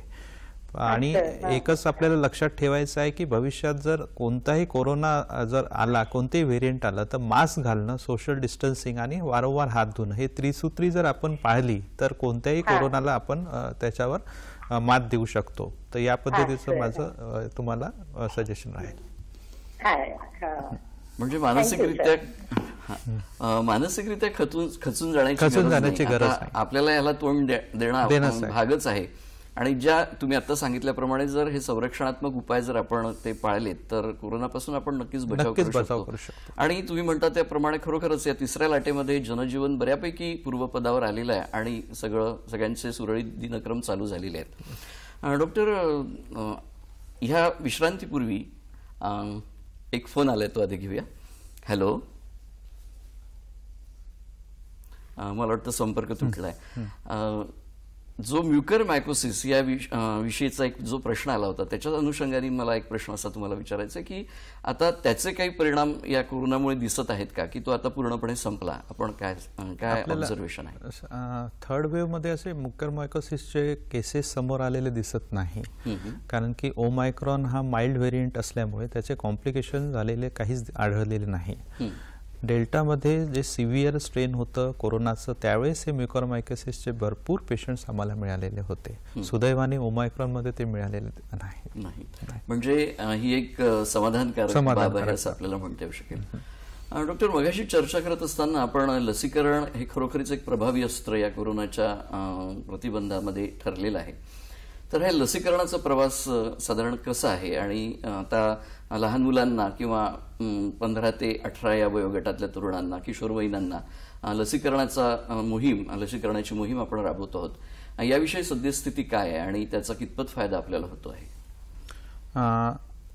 आणि एकच आपल्याला लक्षात ठेवायचं आहे की भविष्यात जर कोणताही कोरोना जर आला कोणतेही व्हेरियंट आला तर मास्क घालणं सोशल डिस्टन्सिंग आणि वारंवार हात धुणं हे त्रिसूत्री जर आपण पाहिली तर कोणत्याही कोरोनाला आपण त्याच्यावर मात देऊ शकतो तर या पद्धतीचं माझं तुम्हाला सजेशन राहील म्हणजे मानसिकरित्या मानसिकरित्या खचून खचून जाण्याची खचून जाण्याची गरज आपल्याला याला तोंड देणं भागच आहे आणि ज्या तुम्ही आता सांगितल्याप्रमाणे जर हे संरक्षणात्मक उपाय जर आपण ते पाळलेत तर कोरोनापासून आपण नक्कीच बचाव करू शकतो आणि तुम्ही म्हणता त्याप्रमाणे खरोखरच या तिसऱ्या लाटेमध्ये जनजीवन बऱ्यापैकी पूर्वपदावर आलेलं आहे आणि सगळं सगळ्यांचे सुरळीत दिनक्रम चालू झालेले आहेत डॉक्टर ह्या विश्रांतीपूर्वी एक फोन आलाय तो आधी घेऊया हॅलो मला वाटतं संपर्क तुटलाय जो म्युकर मायकोसिस या विषयीचा एक जो प्रश्न आला होता त्याच्या अनुषंगाने मला एक प्रश्न असा तुम्हाला विचारायचा आहे की आता त्याचे काही परिणाम या कोरोनामुळे दिसत आहेत का की तो आता पूर्णपणे संपला आपण काय काय ऑब्झर्वेशन आहे थर्ड मध्ये असे म्युकर मायकोसिसचे केसेस समोर आलेले दिसत नाही कारण की ओमायक्रॉन हा माइल्ड व्हेरियंट असल्यामुळे त्याचे कॉम्प्लिकेशन झालेले काहीच आढळलेले नाही डेल्टामध्ये जे सिव्हिअर स्ट्रेन होतं कोरोनाचं त्यावेळेस हे म्युकॉरमायकोसिसचे भरपूर पेशंट्स आम्हाला मिळालेले होते सुदैवाने मध्ये ते मिळालेले नाही म्हणजे ही एक समाधानकारक बाब आहे असं आपल्याला म्हणता येऊ शकेल डॉक्टर मगाशी चर्चा करत असताना आपण लसीकरण हे खरोखरीच एक प्रभावी अस्त्र या कोरोनाच्या प्रतिबंधामध्ये ठरलेलं आहे तर हे लसीकरणाचा प्रवास साधारण कसा आहे आणि आता लहान मुलांना किंवा पंधरा ते अठरा या वयोगटातल्या तरुणांना किशोरवयीनांना लसीकरणाचा मोहीम लसीकरणाची मोहीम आपण राबवत आहोत याविषयी सद्यस्थिती काय आहे आणि त्याचा कितपत फायदा आपल्याला होतो आहे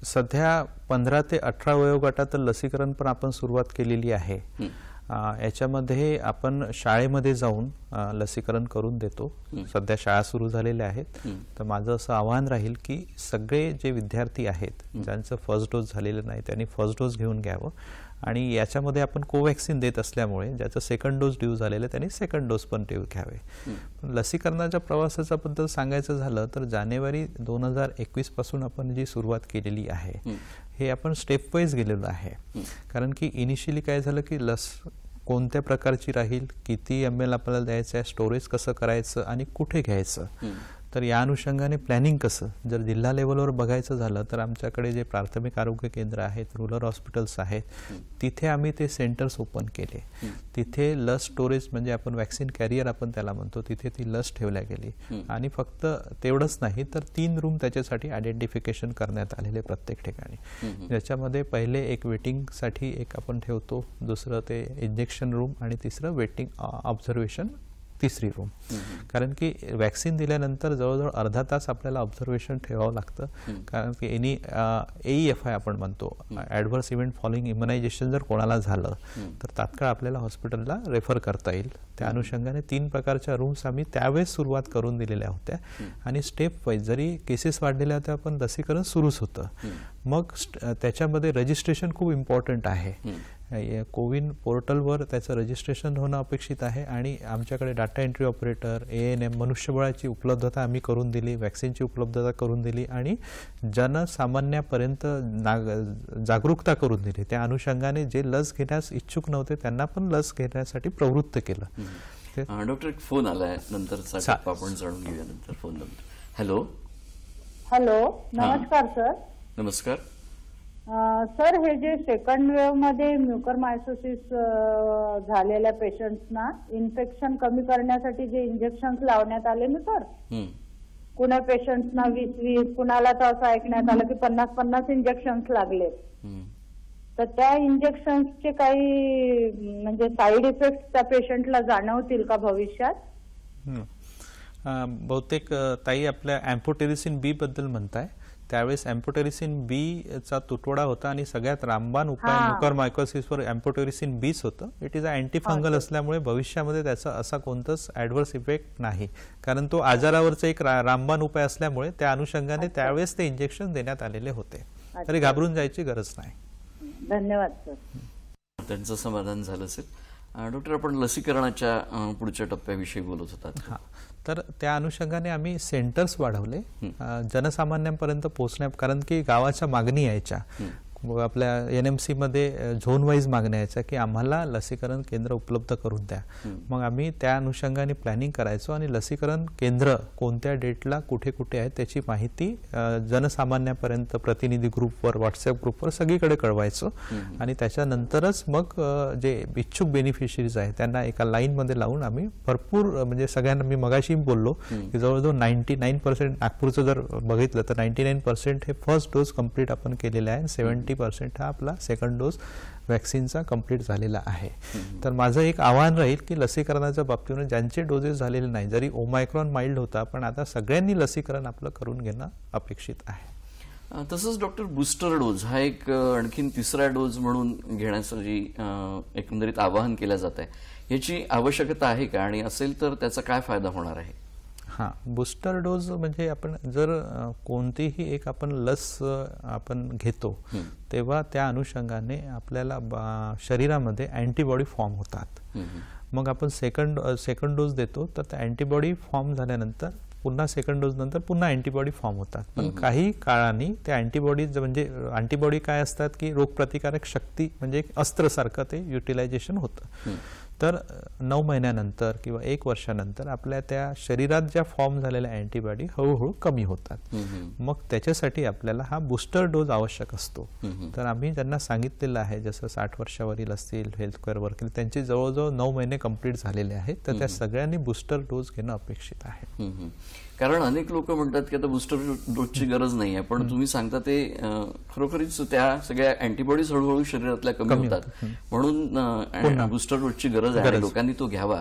सध्या पंधरा ते अठरा वयोगटात लसीकरण पण आपण सुरुवात केलेली आहे याच्यामध्ये आपण शाळेमध्ये जाऊन लसीकरण करून देतो सध्या शाळा सुरू झालेल्या आहेत तर माझं असं आव्हान राहील की सगळे जे विद्यार्थी आहेत ज्यांचं फर्स्ट डोस झालेलं नाही त्यांनी फर्स्ट डोस घेऊन घ्यावं आणि याच्यामध्ये आपण कोव्हॅक्सिन देत असल्यामुळे ज्याचा सेकंड डोस ड्यू झालेला त्यांनी सेकंड डोस पण ड्यू घ्यावे पण लसीकरणाच्या प्रवासाच्याबद्दल बद्दल सांगायचं झालं तर जानेवारी दोन हजार पासून आपण जी सुरुवात केलेली आहे हे आपण स्टेप वाईज गेलेलो आहे कारण की इनिशियली काय झालं की लस कोणत्या प्रकारची राहील किती एम एल आपल्याला द्यायचं आहे स्टोरेज कसं करायचं आणि कुठे घ्यायचं तर या अनुषंगाने प्लॅनिंग कसं जर जिल्हा लेवलवर बघायचं झालं तर आमच्याकडे जे प्राथमिक आरोग्य केंद्र आहेत रुरल हॉस्पिटल्स आहेत तिथे आम्ही ते सेंटर्स ओपन केले तिथे लस स्टोरेज म्हणजे आपण वॅक्सिन कॅरियर आपण त्याला म्हणतो तिथे ती लस ठेवल्या गेली आणि फक्त तेवढंच नाही तर तीन रूम त्याच्यासाठी आयडेंटिफिकेशन करण्यात आलेले प्रत्येक ठिकाणी ज्याच्यामध्ये पहिले एक वेटिंगसाठी एक आपण ठेवतो दुसरं ते इंजेक्शन रूम आणि तिसरं वेटिंग ऑब्झर्वेशन तिसरी रूम कारण की वॅक्सिन दिल्यानंतर जवळजवळ अर्धा तास आपल्याला ऑब्झर्वेशन ठेवावं लागतं कारण की एनी एई एफ आय आपण म्हणतो ॲडव्हर्स इव्हेंट फॉलोइंग इम्युनायझेशन जर कोणाला झालं तर तात्काळ आपल्याला हॉस्पिटलला रेफर करता येईल त्या अनुषंगाने तीन प्रकारच्या रूम्स आम्ही त्यावेळेस सुरुवात करून दिलेल्या होत्या आणि स्टेप वाईज जरी केसेस वाढलेल्या होत्या पण लसीकरण सुरूच होतं मग त्याच्यामध्ये रजिस्ट्रेशन खूप इम्पॉर्टंट आहे कोविन पोर्टलवर त्याचं रजिस्ट्रेशन होणं अपेक्षित आहे आणि आमच्याकडे data entry operator A N M मनुष्यबळाची उपलब्धता आम्ही करून दिली व्हॅक्सिनची उपलब्धता करून दिली आणि जनसामान्यापर्यंत नाग जागरूकता करून दिली त्या अनुषंगाने जे लस घेण्यास इच्छुक नव्हते त्यांना पण लस घेण्यासाठी प्रवृत्त केलं डॉक्टर फोन आलाय नंतर आपण जाणून घेऊया नंतर फोन नंतर हॅलो हॅलो नमस्कार सर नमस्कार सर हे जे सेकंड वेव्ह मध्ये म्युकर मायसोसिस झालेल्या पेशंट्सना इन्फेक्शन कमी करण्यासाठी जे इंजेक्शन लावण्यात आले ना सर कुणा पेशंट्सना वीस वीस कुणाला तर असं ऐकण्यात आलं की पन्नास पन्नास इंजेक्शन लागले तर त्या चे काही म्हणजे साईड इफेक्ट त्या पेशंटला जाणवतील का भविष्यात बहुतेक ताई आपल्या अँपोटेरिसिन बी बद्दल म्हणताय त्यावेळेस एम्पोटेरिसिन बी चा तुटवडा होता आणि सगळ्यात रामबाण उपाय मुकर मायकोसिसवर एम्पोटेरिसिन बीच होतं इट इज अ अँटीफंगल असल्यामुळे भविष्यामध्ये त्याचा असा कोणताच ऍडव्हर्स इफेक्ट नाही कारण तो आजारावरचा एक रामबाण उपाय असल्यामुळे त्या अनुषंगाने त्यावेळेस ते इंजेक्शन देण्यात आलेले होते तरी घाबरून जायची गरज नाही धन्यवाद सर त्यांचं समाधान झालं असेल डॉक्टर आपण लसीकरणाच्या पुढच्या टप्प्याविषयी बोलत होता तर त्या अनुषंगाने आम्ही सेंटर्स वाढवले जनसामान्यांपर्यंत पोहोचण्या कारण की गावाच्या मागणी यायच्या आपल्या एन एम सीमध्ये झोन वाईज मागण्या यायच्या की आम्हाला लसीकरण केंद्र उपलब्ध करून द्या मग आम्ही त्या अनुषंगाने प्लॅनिंग करायचो आणि लसीकरण केंद्र कोणत्या डेटला कुठे कुठे आहे त्याची माहिती जनसामान्यापर्यंत प्रतिनिधी ग्रुपवर व्हॉट्सअप ग्रुपवर सगळीकडे कळवायचो आणि त्याच्यानंतरच मग जे इच्छुक बेनिफिशरीज आहे त्यांना एका लाईनमध्ये लावून आम्ही भरपूर म्हणजे सगळ्यांना मी मगाशी बोललो की जवळजवळ नाईन्टी नाईन पर्सेंट नागपूरचं जर बघितलं तर नाईन्टी नाईन पर्सेंट हे फर्स्ट डोस कम्प्लीट आपण केलेले आहे सेव्हन्टी पर्सेंट हा आपला सेकंड डोस व्हॅक्सिनचा कंप्लीट झालेला आहे तर माझं एक आव्हान राहील की लसीकरणाच्या बाबतीनं ज्यांचे डोसेस झालेले नाही जरी ओमायक्रॉन माइल्ड होता पण आता सगळ्यांनी लसीकरण आपलं करून घेणं अपेक्षित आहे तसंच डॉक्टर बूस्टर डोज हा एक आणखीन तिसरा डोज म्हणून घेण्याचं जी एकंदरीत आवाहन केलं जात आहे याची आवश्यकता आहे का आणि असेल तर त्याचा काय फायदा होणार आहे हां बूस्टर डोस म्हणजे आपण जर कोणतीही एक आपण लस आपण घेतो तेव्हा त्या अनुषंगाने आपल्याला शरीरामध्ये अँटीबॉडी फॉर्म होतात मग आपण सेकंड सेकंड डोस देतो तर त्या अँटीबॉडी फॉर्म झाल्यानंतर पुन्हा सेकंड डोस नंतर पुन्हा अँटीबॉडी फॉर्म होतात पण काही काळाने ते अँटीबॉडीज म्हणजे अँटीबॉडी काय असतात की रोगप्रतिकारक शक्ती म्हणजे एक अस्त्रसारखं ते युटिलायझेशन होतं तर नऊ महिन्यानंतर किंवा एक वर्षानंतर आपल्या त्या शरीरात ज्या फॉर्म झालेल्या अँटीबॉडी हळूहळू कमी होतात मग त्याच्यासाठी आपल्याला हा बूस्टर डोस आवश्यक असतो तर आम्ही ज्यांना सांगितलेलं आहे जसं साठ वर्षावरील असतील हेल्थ केअर त्यांची त्यांचे जवळजवळ नऊ महिने कंप्लीट झालेले आहेत तर त्या सगळ्यांनी बूस्टर डोस घेणं अपेक्षित आहे कारण अनेक लोक म्हणतात की आता बुस्टर डोसची गरज नाही आहे पण तुम्ही सांगता ते खरोखरीच त्या सगळ्या अँटीबॉडीज हळूहळू शरीरातल्या कमी होतात म्हणून बुस्टर डोसची गरज आहे लोकांनी तो घ्यावा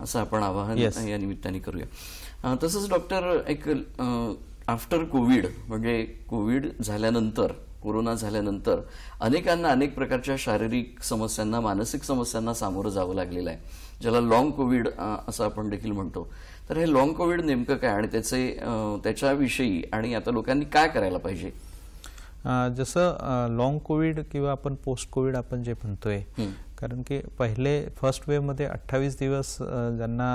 असं आपण आवाहन या निमित्ताने करूया तसंच डॉक्टर एक आफ्टर कोविड म्हणजे कोविड झाल्यानंतर कोरोना झाल्यानंतर अनेकांना अनेक प्रकारच्या शारीरिक समस्यांना मानसिक समस्यांना सामोरं जावं लागलेलं आहे ज्याला लॉंग कोविड असं आपण देखील म्हणतो तर हे लॉंग कोविड नेमकं काय आणि त्याचे त्याच्याविषयी आणि आता लोकांनी काय करायला पाहिजे जसं लॉंग कोविड किंवा आपण पोस्ट कोविड आपण जे म्हणतोय कारण की पहिले फर्स्ट वेवमध्ये अठ्ठावीस दिवस ज्यांना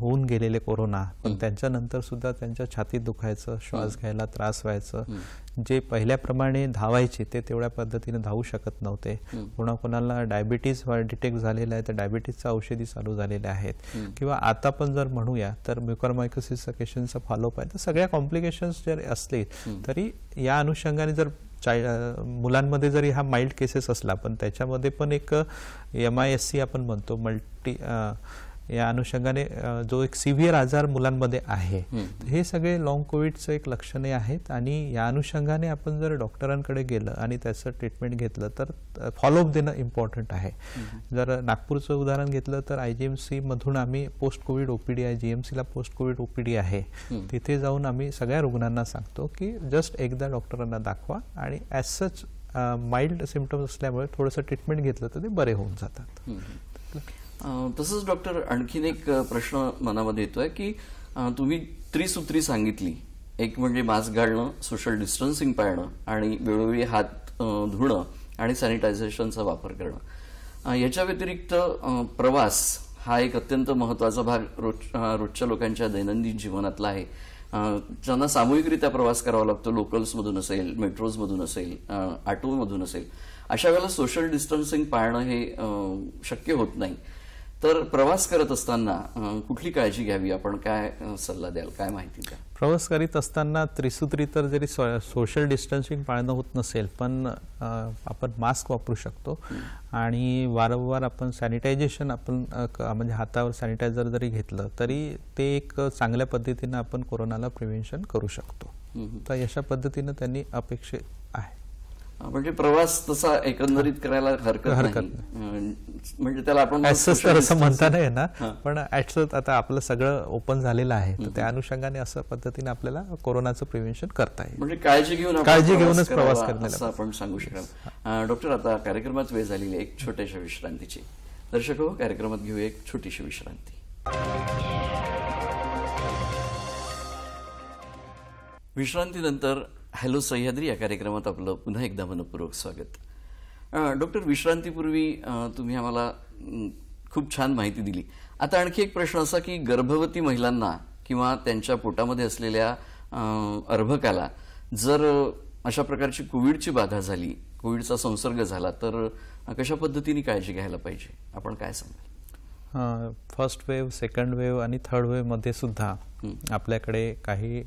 होऊन गेलेले कोरोना पण त्यांच्यानंतर सुद्धा त्यांच्या छातीत दुखायचं श्वास घ्यायला त्रास व्हायचं जे पहिल्याप्रमाणे धावायचे ते तेवढ्या पद्धतीने धावू शकत नव्हते कोणाकोणाला डायबिटीस डायबिटीज डिटेक्ट झालेला आहे तर डायबिटीजचा औषधी चालू झालेल्या आहेत किंवा आता पण जर म्हणूया तर म्युकॉरमायकोसिस केशनचा फॉलोअप आहे तर सगळ्या कॉम्प्लिकेशन्स जर असले तरी या अनुषंगाने जर चा मुलांमध्ये जरी हा माइल्ड केसेस असला पण त्याच्यामध्ये पण एक एम आय एस सी आपण म्हणतो मल्टी या अनुषंगाने जो एक सिव्हिअर आजार मुलांमध्ये आहे हे सगळे लॉंग कोविडचं एक लक्षणे आहेत आणि या अनुषंगाने आपण जर डॉक्टरांकडे गेलं आणि त्याचं ट्रीटमेंट घेतलं तर फॉलोअप देणं इम्पॉर्टंट आहे जर नागपूरचं उदाहरण घेतलं तर आयजीएमसी मधून आम्ही पोस्ट कोविड ओपीडी आहे जी पोस्ट कोविड ओपीडी आहे तिथे जाऊन आम्ही सगळ्या रुग्णांना सांगतो की जस्ट एकदा डॉक्टरांना दाखवा आणि ॲज सच माइल्ड सिमटम्स असल्यामुळे थोडंसं ट्रीटमेंट घेतलं तर ते बरे होऊन जातात तसंच डॉक्टर आणखीन एक प्रश्न मनामध्ये येतोय की तुम्ही त्रिसूत्री सांगितली एक म्हणजे मास्क घालणं सोशल डिस्टन्सिंग पाळणं आणि वेळोवेळी हात धुणं आणि सॅनिटायझेशनचा वापर करणं याच्या व्यतिरिक्त प्रवास हा एक अत्यंत महत्वाचा भाग रोजच्या लोकांच्या दैनंदिन जीवनातला आहे ज्यांना सामूहिकरित्या प्रवास करावा लागतो लोकल्समधून असेल मेट्रोजमधून असेल ऑटोमधून असेल अशा वेळेला सोशल डिस्टन्सिंग पाळणं हे शक्य होत नाही तर प्रवास करत असताना कुठली काळजी घ्यावी आपण काय सल्ला द्याल काय माहिती द्या प्रवास करीत असताना त्रिसूत्री तर जरी सोशल डिस्टन्सिंग पाळणं होत नसेल पण आपण मास्क वापरू शकतो आणि वारंवार आपण सॅनिटायझेशन आपण म्हणजे हातावर सॅनिटायझर जरी घेतलं तरी ते एक चांगल्या पद्धतीनं आपण कोरोनाला प्रिव्हेन्शन करू शकतो तर अशा पद्धतीनं त्यांनी अपेक्षित म्हणजे प्रवास तसा एकंदरीत करायला हरकत नाही म्हणजे त्याला आपण तर असं म्हणता नाही ना पण ऍटसच आता आपलं सगळं ओपन झालेलं आहे तर त्या अनुषंगाने असं पद्धतीने आपल्याला कोरोनाचं प्रिव्हेंशन करता येईल म्हणजे काळजी घेऊन काळजी घेऊनच प्रवास करण्याला आपण सांगू शकाल डॉक्टर आता कार्यक्रमात वेळ झालेली एक छोट्याशा विश्रांतीची दर्शक हो कार्यक्रमात घेऊ एक छोटीशी विश्रांती विश्रांतीनंतर हॅलो सह्याद्री या कार्यक्रमात आपलं पुन्हा एकदा मनपूर्वक स्वागत डॉक्टर विश्रांतीपूर्वी तुम्ही आम्हाला खूप छान माहिती दिली आता आणखी एक प्रश्न असा की गर्भवती महिलांना किंवा त्यांच्या पोटामध्ये असलेल्या अर्भकाला जर अशा प्रकारची कोविडची बाधा झाली कोविडचा संसर्ग झाला तर कशा पद्धतीने काळजी घ्यायला पाहिजे आपण काय सांगाल फर्स्ट वेव्ह सेकंड वेव्ह आणि थर्ड वेव्हमध्ये सुद्धा आपल्याकडे काही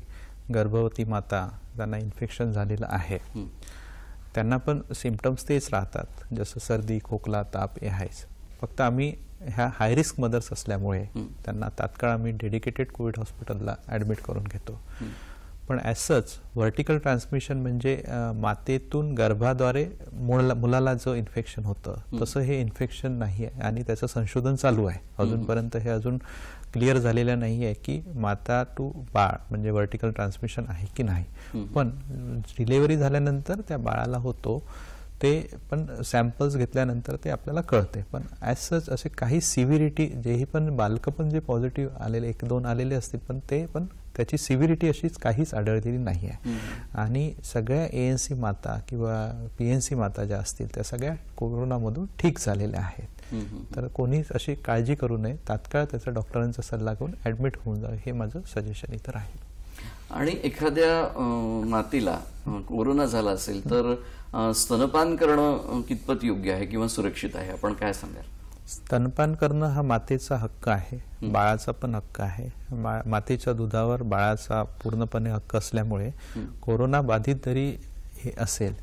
गर्भवती माता त्यांना इन्फेक्शन झालेलं आहे त्यांना पण सिम्पटम्स तेच राहतात जसं सर्दी खोकला ताप हे आहेच फक्त आम्ही ह्या हाय रिस्क मदर्स असल्यामुळे त्यांना तात्काळ आम्ही डेडिकेटेड कोविड हॉस्पिटलला ऍडमिट करून घेतो पण सच व्हर्टिकल ट्रान्समिशन म्हणजे मातेतून गर्भाद्वारे मुला मुलाला जो इन्फेक्शन होतं तसं हे इन्फेक्शन नाही आहे आणि त्याचं संशोधन चालू आहे अजूनपर्यंत हे अजून क्लिअर झालेलं नाही आहे की माता टू बाळ म्हणजे व्हर्टिकल ट्रान्समिशन आहे की नाही पण डिलेवरी झाल्यानंतर त्या बाळाला होतो ते पण सॅम्पल्स घेतल्यानंतर ते आपल्याला कळते पण ॲज सच असे काही सिव्हिरिटी जेही पण बालकं पण जे पॉझिटिव्ह आलेले एक दोन आलेले असतील पण ते पण त्याची सिव्हिरिटी अशीच काहीच आढळलेली नाही आहे आणि सगळ्या ए एन सी माता किंवा पी एन सी माता ज्या असतील त्या सगळ्या कोरोनामधून ठीक झालेल्या आहेत तर कोणीच अशी काळजी करू नये तात्काळ त्याचा डॉक्टरांचा सल्ला घेऊन ॲडमिट होऊन जावं हे माझं सजेशन इतर आहे आणि एखाद्या मातीला कोरोना झाला असेल तर स्तनपान करणं कितपत योग्य आहे किंवा सुरक्षित आहे आपण काय सांगाल स्तनपान करणं हा मातेचा हक्क आहे बाळाचा पण हक्क आहे मातेच्या दुधावर बाळाचा पूर्णपणे हक्क असल्यामुळे कोरोना बाधित जरी हे असेल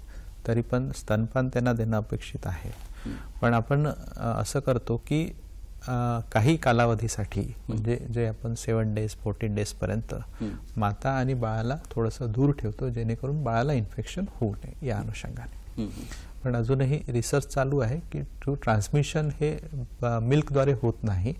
तरी पण स्तनपान त्यांना देणं अपेक्षित आहे पण आपण असं करतो की काही कालावधीसाठी म्हणजे जे आपण सेवन डेज फोर्टीन डेज पर्यंत माता आणि बाळाला थोडंसं दूर ठेवतो जेणेकरून बाळाला इन्फेक्शन होऊ नये या अनुषंगाने पण अजूनही रिसर्च चालू आहे की टू ट्रान्समिशन हे मिल्कद्वारे होत नाही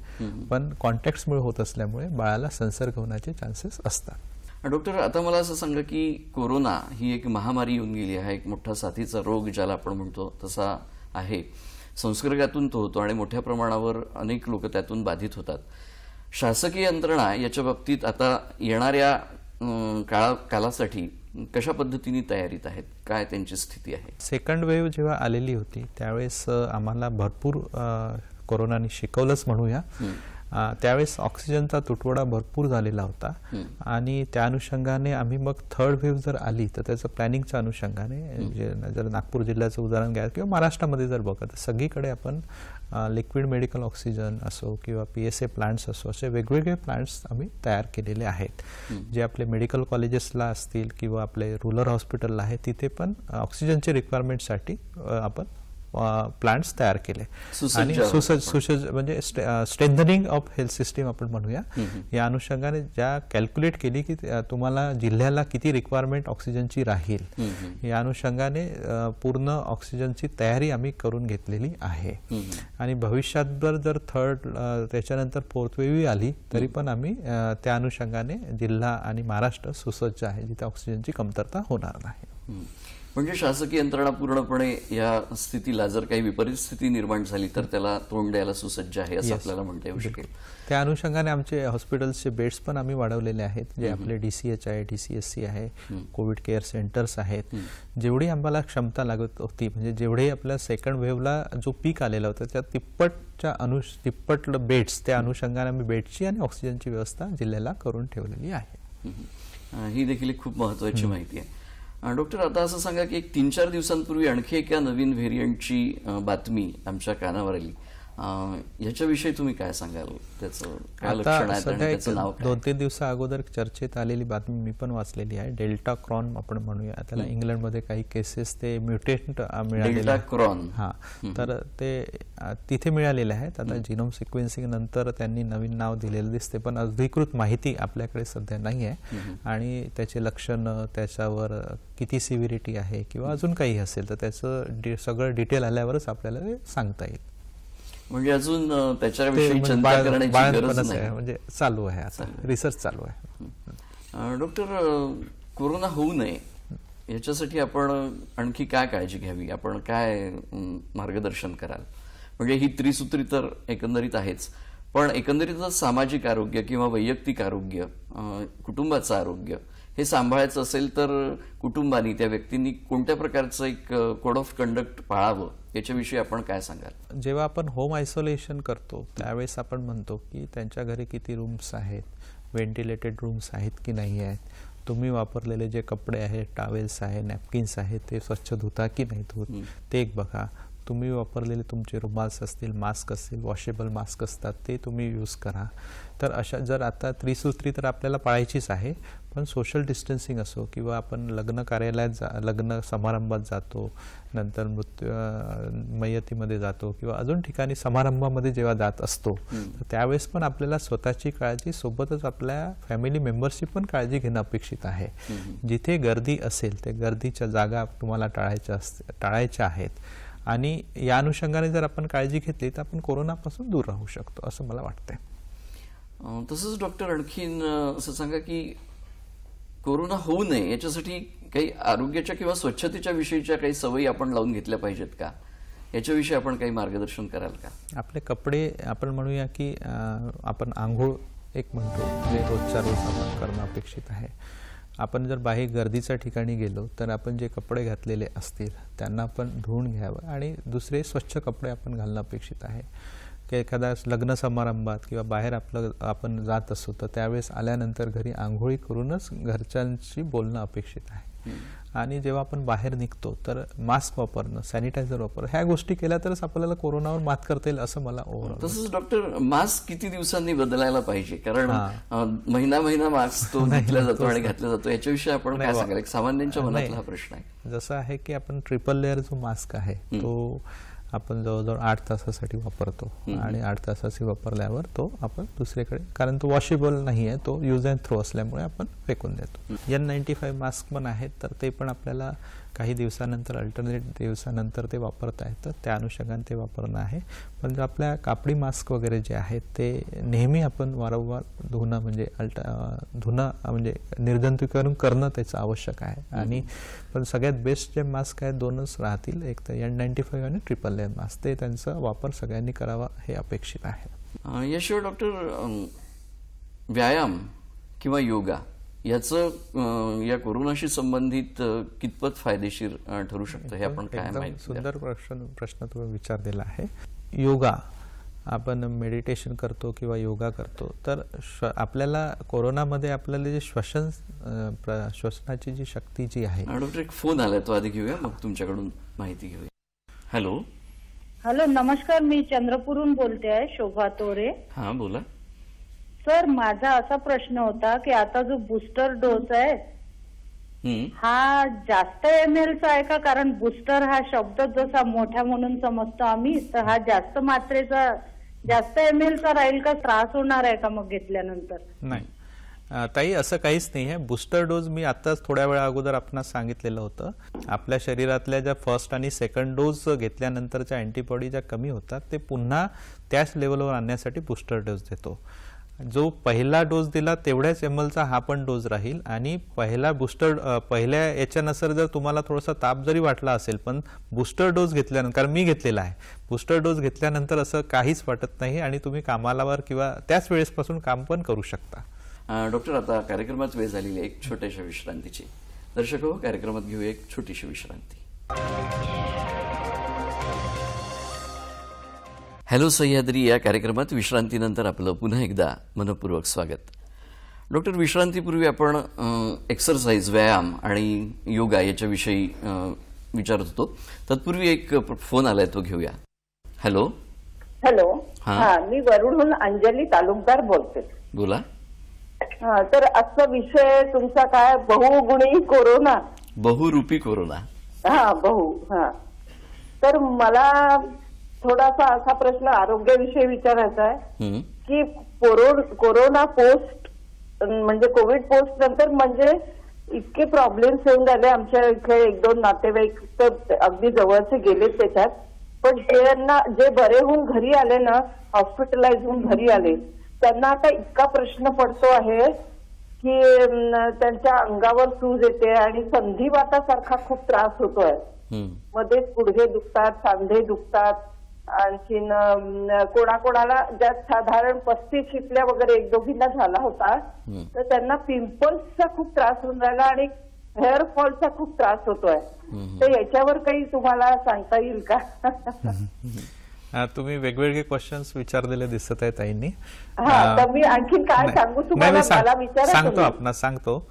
पण मुळे होत असल्यामुळे बाळाला संसर्ग होण्याचे चान्सेस असतात डॉक्टर आता मला असं सांगा की कोरोना ही एक महामारी येऊन गेली आहे एक मोठा साथीचा रोग ज्याला आपण म्हणतो तसा आहे संसर्गातून तो होतो आणि मोठ्या प्रमाणावर अनेक लोक त्यातून बाधित होतात शासकीय यंत्रणा याच्या बाबतीत आता येणाऱ्या काळा कालासाठी कशा पद्धतीने तयारीत आहेत काय त्यांची स्थिती आहे सेकंड वेव्ह जेव्हा आलेली होती त्यावेळेस आम्हाला भरपूर कोरोनाने शिकवलंच म्हणूया त्यावेळेस ऑक्सिजनचा तुटवडा भरपूर झालेला होता आणि त्या अनुषंगाने आम्ही मग थर्ड वेव्ह जर आली तर त्याचं प्लॅनिंगच्या अनुषंगाने जर नागपूर जिल्ह्याचं उदाहरण घ्या किंवा महाराष्ट्रामध्ये जर बघत सगळीकडे आपण लिक्विड मेडिकल ऑक्सिजन असो किंवा पी एस ए प्लांट्स असो असे वेगवेगळे प्लांट्स आम्ही तयार केलेले आहेत जे आपले मेडिकल कॉलेजेसला असतील किंवा आपले रुरल हॉस्पिटलला आहे तिथे पण ऑक्सिजनचे रिक्वायरमेंटसाठी आपण प्लांट्स तयार केले आणि सुसज सुसज म्हणजे स्ट्रेंथनिंग ऑफ हेल्थ सिस्टीम आपण म्हणूया या अनुषंगाने ज्या कॅल्क्युलेट केली की तुम्हाला जिल्ह्याला किती रिक्वायरमेंट ऑक्सिजनची राहील या अनुषंगाने पूर्ण ऑक्सिजनची तयारी आम्ही करून घेतलेली आहे आणि भविष्यातभर जर थर्ड त्याच्यानंतर फोर्थ वेव्ही आली तरी पण आम्ही त्या अनुषंगाने जिल्हा आणि महाराष्ट्र सुसज्ज आहे जिथे ऑक्सिजनची कमतरता होणार नाही म्हणजे शासकीय यंत्रणा पूर्णपणे या स्थितीला जर काही विपरीत स्थिती निर्माण झाली तर त्याला तोंड द्यायला सुसज्ज आहे असं आपल्याला म्हणता येऊ शकेल त्या अनुषंगाने आमचे हॉस्पिटल्सचे बेड्स पण आम्ही वाढवलेले आहेत जे आपले डीसीएच आहे डीसीएससी आहे कोविड केअर सेंटर्स आहेत जेवढी आम्हाला क्षमता लागत होती म्हणजे जेवढे आपल्या सेकंड वेव्हला जो पीक आलेला होता त्या तिप्पटच्या अनु तिप्पट बेड्स त्या अनुषंगाने आम्ही बेडची आणि ऑक्सिजनची व्यवस्था जिल्ह्याला करून ठेवलेली आहे ही देखील खूप महत्वाची माहिती आहे डॉक्टर आता असं सांगा की एक तीन चार दिवसांपूर्वी आणखी एका नवीन व्हेरियंटची बातमी आमच्या कानावर आली याच्याविषयी तुम्ही काय सांगाल त्याचं दोन तीन दिवसा अगोदर चर्चेत आलेली बातमी मी पण वाचलेली आहे डेल्टा क्रॉन आपण म्हणूया त्याला इंग्लंडमध्ये काही केसेस ते म्युटेंट मिळालेले क्रॉन हा तर ते तिथे मिळालेले आहेत आता जिनोम सिक्वेन्सिंग नंतर त्यांनी नवीन नाव दिलेलं दिसते पण अधिकृत माहिती आपल्याकडे सध्या नाही आहे आणि त्याचे लक्षणं त्याच्यावर किती सिव्हिरिटी आहे किंवा अजून काही असेल तर त्याचं सगळं डिटेल आल्यावरच आपल्याला सांगता येईल म्हणजे अजून त्याच्याविषयी म्हणजे चिंता करण्याची गरज नाही म्हणजे चालू आहे रिसर्च चालू आहे डॉक्टर कोरोना होऊ नये याच्यासाठी आपण आणखी काय काळजी घ्यावी आपण काय मार्गदर्शन कराल म्हणजे ही त्रिसूत्री तर एकंदरीत आहेच पण एकंदरीतच सामाजिक आरोग्य किंवा वैयक्तिक आरोग्य कुटुंबाचं आरोग्य हे सांभाळायचं असेल तर कुटुंबानी त्या व्यक्तींनी कोणत्या प्रकारचं एक कोड ऑफ कंडक्ट पाळावं याच्याविषयी आपण काय सांगाल जेव्हा आपण होम आयसोलेशन करतो त्यावेळेस आपण म्हणतो की त्यांच्या घरी किती रूम्स आहेत व्हेंटिलेटेड रूम्स आहेत की नाही आहेत तुम्ही वापरलेले जे कपडे आहेत टावेल्स आहे नॅपकिन्स आहेत ते स्वच्छ धुता की नाही धुत ते एक बघा तुम्ही वापरलेले तुमचे रुमाल्स असतील मास्क असतील वॉशेबल मास्क असतात ते तुम्ही यूज करा तर अशा जर आता त्रिसूत्री तर आपल्याला पाळायचीच आहे पण सोशल डिस्टन्सिंग असो किंवा आपण लग्न कार्यालयात जा लग्न समारंभात जातो नंतर मृत्यू मयतीमध्ये जातो किंवा अजून ठिकाणी समारंभामध्ये जेव्हा जात असतो तर त्यावेळेस पण आपल्याला स्वतःची काळजी सोबतच आपल्या फॅमिली मेंबर्सची पण काळजी घेणं अपेक्षित आहे जिथे गर्दी असेल ते गर्दीच्या जागा तुम्हाला टाळायच्या टाळायच्या आहेत आणि या अनुषंगाने जर आपण काळजी घेतली तर आपण कोरोनापासून दूर राहू शकतो असं मला वाटतंय तसंच डॉक्टर आणखीन असं सांगा की कोरोना होऊ नये याच्यासाठी काही आरोग्याच्या किंवा स्वच्छतेच्या विषयीच्या काही सवयी आपण लावून घेतल्या पाहिजेत का याच्याविषयी आपण काही मार्गदर्शन कराल का आपले कपडे आपण म्हणूया की आपण आंघोळ एक म्हणतो जे रोजच्या रोज आपण करणं अपेक्षित आहे आपण जर बाहेर गर्दीच्या ठिकाणी गेलो तर आपण जे कपडे घातलेले असतील त्यांना आपण धुवून घ्यावं आणि दुसरे स्वच्छ कपडे आपण घालणं अपेक्षित आहे की एखाद्या लग्न समारंभात किंवा बाहेर आपलं आपण जात असू तर त्यावेळेस आल्यानंतर घरी आंघोळी करूनच घरच्यांशी बोलणं अपेक्षित आहे आणि जेव्हा आपण बाहेर निघतो तर मास्क वापरणं सॅनिटायझर वापरणं ह्या गोष्टी केल्या तरच आपल्याला कोरोनावर मात करता येईल असं मला ओव्हरऑल तसंच डॉक्टर मास्क किती दिवसांनी बदलायला पाहिजे कारण महिना महिना मास्क तो घेतला जातो आणि घातला जातो याच्याविषयी आपण काय सांगाल सामान्यांच्या मनातला हा प्रश्न आहे जसं आहे की आपण ट्रिपल लेअर जो मास्क आहे तो आपण जवळजवळ आठ तासासाठी वापरतो आणि आठ तासाची वापरल्यावर तो आपण दुसरीकडे कारण तो वॉशेबल नाही आहे तो यूज अँड थ्रो असल्यामुळे आपण फेकून देतो एन नाईन्टी फाईव्ह मास्क पण आहेत तर ते पण आपल्याला काही दिवसानंतर अल्टरनेट दिवसानंतर ते वापरत आहेत तर त्या अनुषंगाने ते वापरणं आहे पण आपल्या कापडी मास्क वगैरे जे आहेत ते नेहमी आपण वारंवार धुणं म्हणजे अल्ट धुणं म्हणजे निर्जंतुकीकरण करणं त्याचं आवश्यक आहे आणि पण सगळ्यात बेस्ट जे मास्क आहेत दोनच राहतील एक तर एन नाईन्टी फाईव्ह आणि ट्रिपल एन मास्क ते त्यांचा वापर सगळ्यांनी करावा हे अपेक्षित आहे याशिवाय डॉक्टर व्यायाम किंवा योगा याचं या कोरोनाशी संबंधित कितपत फायदेशीर ठरू शकतं हे आपण काय सुंदर प्रश्न प्रश्न तुम्ही विचार दिला आहे योगा आपण मेडिटेशन करतो किंवा योगा करतो तर आपल्याला कोरोनामध्ये आपल्याला जे श्वसन श्वसनाची जी शक्ती जी आहे डॉक्टर एक फोन आला तो आधी घेऊया मग तुमच्याकडून माहिती घेऊया हॅलो हॅलो नमस्कार मी चंद्रपूरहून बोलते आहे शोभा तोरे हा बोला सर माझा असा प्रश्न होता की आता जो बूस्टर डोस आहे हा जास्त एम चा आहे का कारण बूस्टर हा शब्द जसा मोठा म्हणून समजतो आम्ही तर हा जास्त मात्रेचा जास्त एम चा राहील का त्रास होणार आहे का मग घेतल्यानंतर नाही ताई असं काहीच नाही आहे बूस्टर डोस मी आताच थोड्या वेळा अगोदर आपण सांगितलेलं होतं आपल्या शरीरातल्या ज्या फर्स्ट आणि सेकंड डोस घेतल्यानंतरच्या अँटीबॉडी ज्या कमी होतात ते पुन्हा त्याच लेवलवर आणण्यासाठी बूस्टर डोस देतो जो पहिला डोस दिला तेवढ्याच एम एलचा हा पण डोस राहील आणि पहिला बुस्टर पहिल्या याच्यानुसार जर तुम्हाला थोडासा ताप जरी वाटला असेल पण बूस्टर डोस घेतल्यानंतर कारण मी घेतलेला आहे बूस्टर डोस घेतल्यानंतर असं काहीच वाटत नाही आणि तुम्ही कामालावर किंवा त्याच वेळेसपासून काम पण करू शकता डॉक्टर आता कार्यक्रमात वेळ झालेली एक छोट्याशा विश्रांतीची दर्शक हो, कार्यक्रमात घेऊ एक छोटीशी विश्रांती हॅलो सह्याद्री या कार्यक्रमात विश्रांतीनंतर आपलं पुन्हा एकदा मनपूर्वक स्वागत डॉक्टर विश्रांतीपूर्वी आपण एक्सरसाइज व्यायाम आणि योगा याच्याविषयी विचारत होतो तत्पूर्वी एक फोन आलाय तो घेऊया हॅलो हॅलो हा मी वरुणहून अंजली तालुकदार बोलते बोला तर आजचा विषय तुमचा काय बहुगुणी कोरोना बहुरूपी कोरोना हा बहु हा तर मला थोडासा असा प्रश्न आरोग्याविषयी विचारायचा आहे की कोरोना पोस्ट म्हणजे कोविड पोस्ट नंतर म्हणजे इतके प्रॉब्लेम्स येऊन झाले आमच्या इथे एक दोन नातेवाईक तर अगदी जवळचे गेलेच त्याच्यात पण ज्यांना जे बरे होऊन घरी आले ना हॉस्पिटलाइज होऊन घरी आले त्यांना आता इतका प्रश्न पडतो आहे की त्यांच्या अंगावर सूज येते आणि संधिवातासारखा खूप त्रास होतोय मध्येच गुडघे दुखतात सांधे दुखतात आणखीन कोणाकोणाला ज्या साधारण पस्तीस शिकल्या वगैरे एक दोघींना झाला होता तर त्यांना पिंपल्सचा खूप त्रास होऊन राहिला आणि हेअर फॉलचा खूप त्रास होतोय तर याच्यावर काही तुम्हाला सांगता येईल का तुम्ही वेगवेगळे क्वेश्चन्स विचारलेले दिसत आहेत ताईंनी मी आणखी काय सांगू तुम्हाला सांगतो आपण सांगतो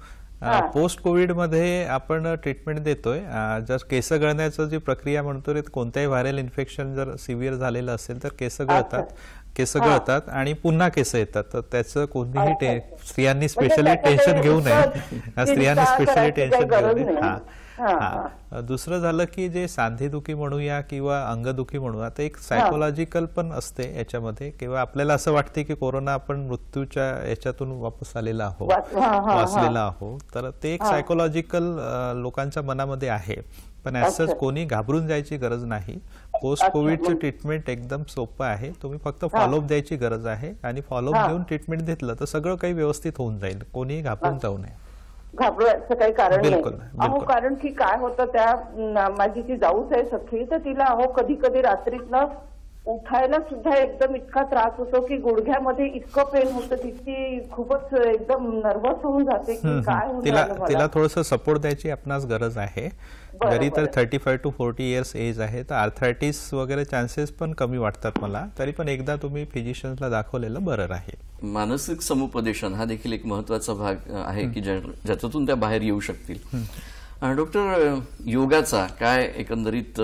पोस्ट कोविड मध्ये आपण ट्रीटमेंट देतोय जर केस गळण्याचं जी प्रक्रिया म्हणतो कोणत्याही व्हायरल इन्फेक्शन जर सिव्हिअर झालेलं असेल तर केस गळतात केस गळतात आणि पुन्हा केस येतात तर त्याचं कोणीही स्त्रियांनी स्पेशली म्हणजे टेन्शन घेऊ नये स्त्रियांनी स्पेशली टेन्शन घेऊ नये हा दुसरं झालं की जे दुखी म्हणूया किंवा अंगदुखी म्हणूया ते एक सायकोलॉजिकल पण असते याच्यामध्ये किंवा आपल्याला असं वाटते की कोरोना आपण मृत्यूच्या याच्यातून वापस आलेला आहोत वाचलेला आहोत तर ते एक सायकोलॉजिकल लोकांच्या मनामध्ये आहे पण असंच कोणी घाबरून जायची गरज नाही पोस्ट कोविडचं ट्रीटमेंट एकदम सोपं आहे तुम्ही फक्त फॉलोअप द्यायची गरज आहे आणि फॉलोअप देऊन ट्रीटमेंट घेतलं तर सगळं काही व्यवस्थित होऊन जाईल कोणीही घाबरून जाऊ नये घाबरवायचं काही कारण नाही अहो कारण की काय होतं त्या माझी जी जाऊच आहे सखी तर तिला अहो कधी कधी रात्रीतनं उठायला सुद्धा एकदम इतका त्रास होतो की गुडघ्यामध्ये इतकं पेन होतं की खूपच एकदम नर्वस होऊन जाते की काय तिला तिला थोडस सपोर्ट द्यायची आपणास गरज आहे जरी तर thirty five to forty years age आहे तर आर्थरायटिस वगैरे चान्सेस पण कमी वाटतात मला तरी पण एकदा तुम्ही फिजिशियन्सला दाखवलेलं बरं राहील मानसिक समुपदेशन हा देखील एक महत्वाचा भाग आहे की ज्याच्यातून त्या बाहेर येऊ शकतील डॉक्टर योगाचा काय एकंदरीत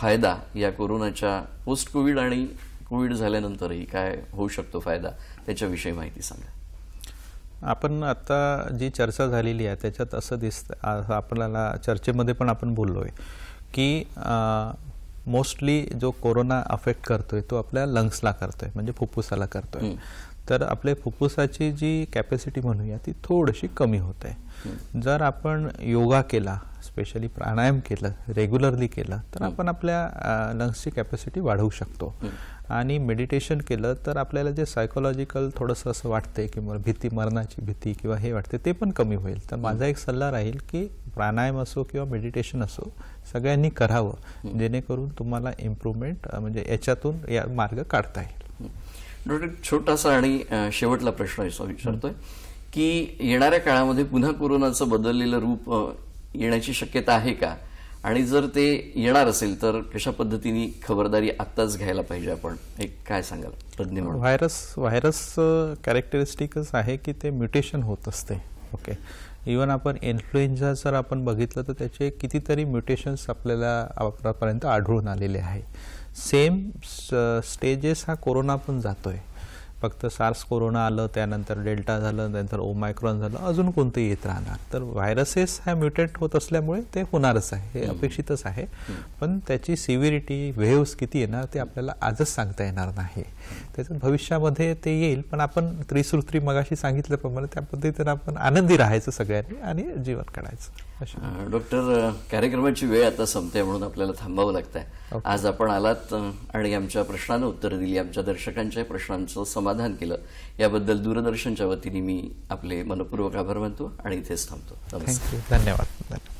फायदा या कोरोनाच्या पोस्ट कोविड आणि कोविड झाल्यानंतरही काय होऊ शकतो फायदा त्याच्याविषयी माहिती सांगा आपण आता जी चर्चा झालेली आहे त्याच्यात असं दिसतं आपल्याला चर्चेमध्ये पण आपण बोललो आहे की मोस्टली जो कोरोना अफेक्ट करतोय तो आपल्या लंग्सला करतोय म्हणजे फुफ्फुसाला करतोय तर आपल्या फुफ्फुसाची जी कॅपॅसिटी म्हणूया ती थोडीशी कमी होत आहे जर आपण योगा केला स्पेशली प्राणायाम केलं रेग्युलरली केलं तर आपण आपल्या लंग्सची कॅपॅसिटी वाढवू शकतो आणि मेडिटेशन केलं तर आपल्याला जे सायकोलॉजिकल थोडस असं वाटतंय की भीती मरणाची भीती किंवा हे वाटते ते पण कमी होईल तर माझा एक सल्ला राहील की प्राणायाम असो किंवा मेडिटेशन असो सगळ्यांनी करावं जेणेकरून तुम्हाला इम्प्रूव्हमेंट म्हणजे याच्यातून या मार्ग काढता येईल डॉक्टर छोटासा आणि शेवटला प्रश्न विचारतोय की येणाऱ्या काळामध्ये पुन्हा कोरोनाचं बदललेलं रूप येण्याची शक्यता आहे का आणि जर ते येणार असेल तर कशा पद्धतीने खबरदारी आत्ताच घ्यायला पाहिजे आपण एक काय सांगाल तज्ज्ञ व्हायरस व्हायरस कॅरेक्टरिस्टिकच आहे की ते म्युटेशन होत असते ओके इवन आपण इन्फ्लुएन्झा जर आपण बघितलं तर त्याचे कितीतरी म्युटेशन्स आपल्याला आपल्यापर्यंत आढळून आलेले आहे सेम स्टेजेस हा कोरोना पण जातोय फक्त सार्स कोरोना आलं त्यानंतर डेल्टा झालं त्यानंतर ओमायक्रॉन झालं अजून कोणतं येत राहणार तर व्हायरसेस ह्या म्युटेट होत असल्यामुळे ते होणारच आहे हे अपेक्षितच आहे पण त्याची सिव्हिरिटी वेव्स किती येणार ते आपल्याला आजच सांगता येणार नाही त्याच्यात भविष्यामध्ये ते येईल पण आपण त्रिसूत्री मगाशी सांगितल्याप्रमाणे त्या पद्धतीनं आपण आनंदी राहायचं सगळ्यांनी आणि जीवन काढायचं डॉक्टर कार्यक्रमाची वेळ आता संपते म्हणून आपल्याला थांबावं लागत आहे आज आपण आलात आणि आमच्या प्रश्नानं उत्तर दिली आमच्या दर्शकांच्या प्रश्नांचं समाधान केलं याबद्दल दूरदर्शनच्या वतीने मी आपले मनपूर्वक आभार मानतो आणि इथेच थांबतो धन्यवाद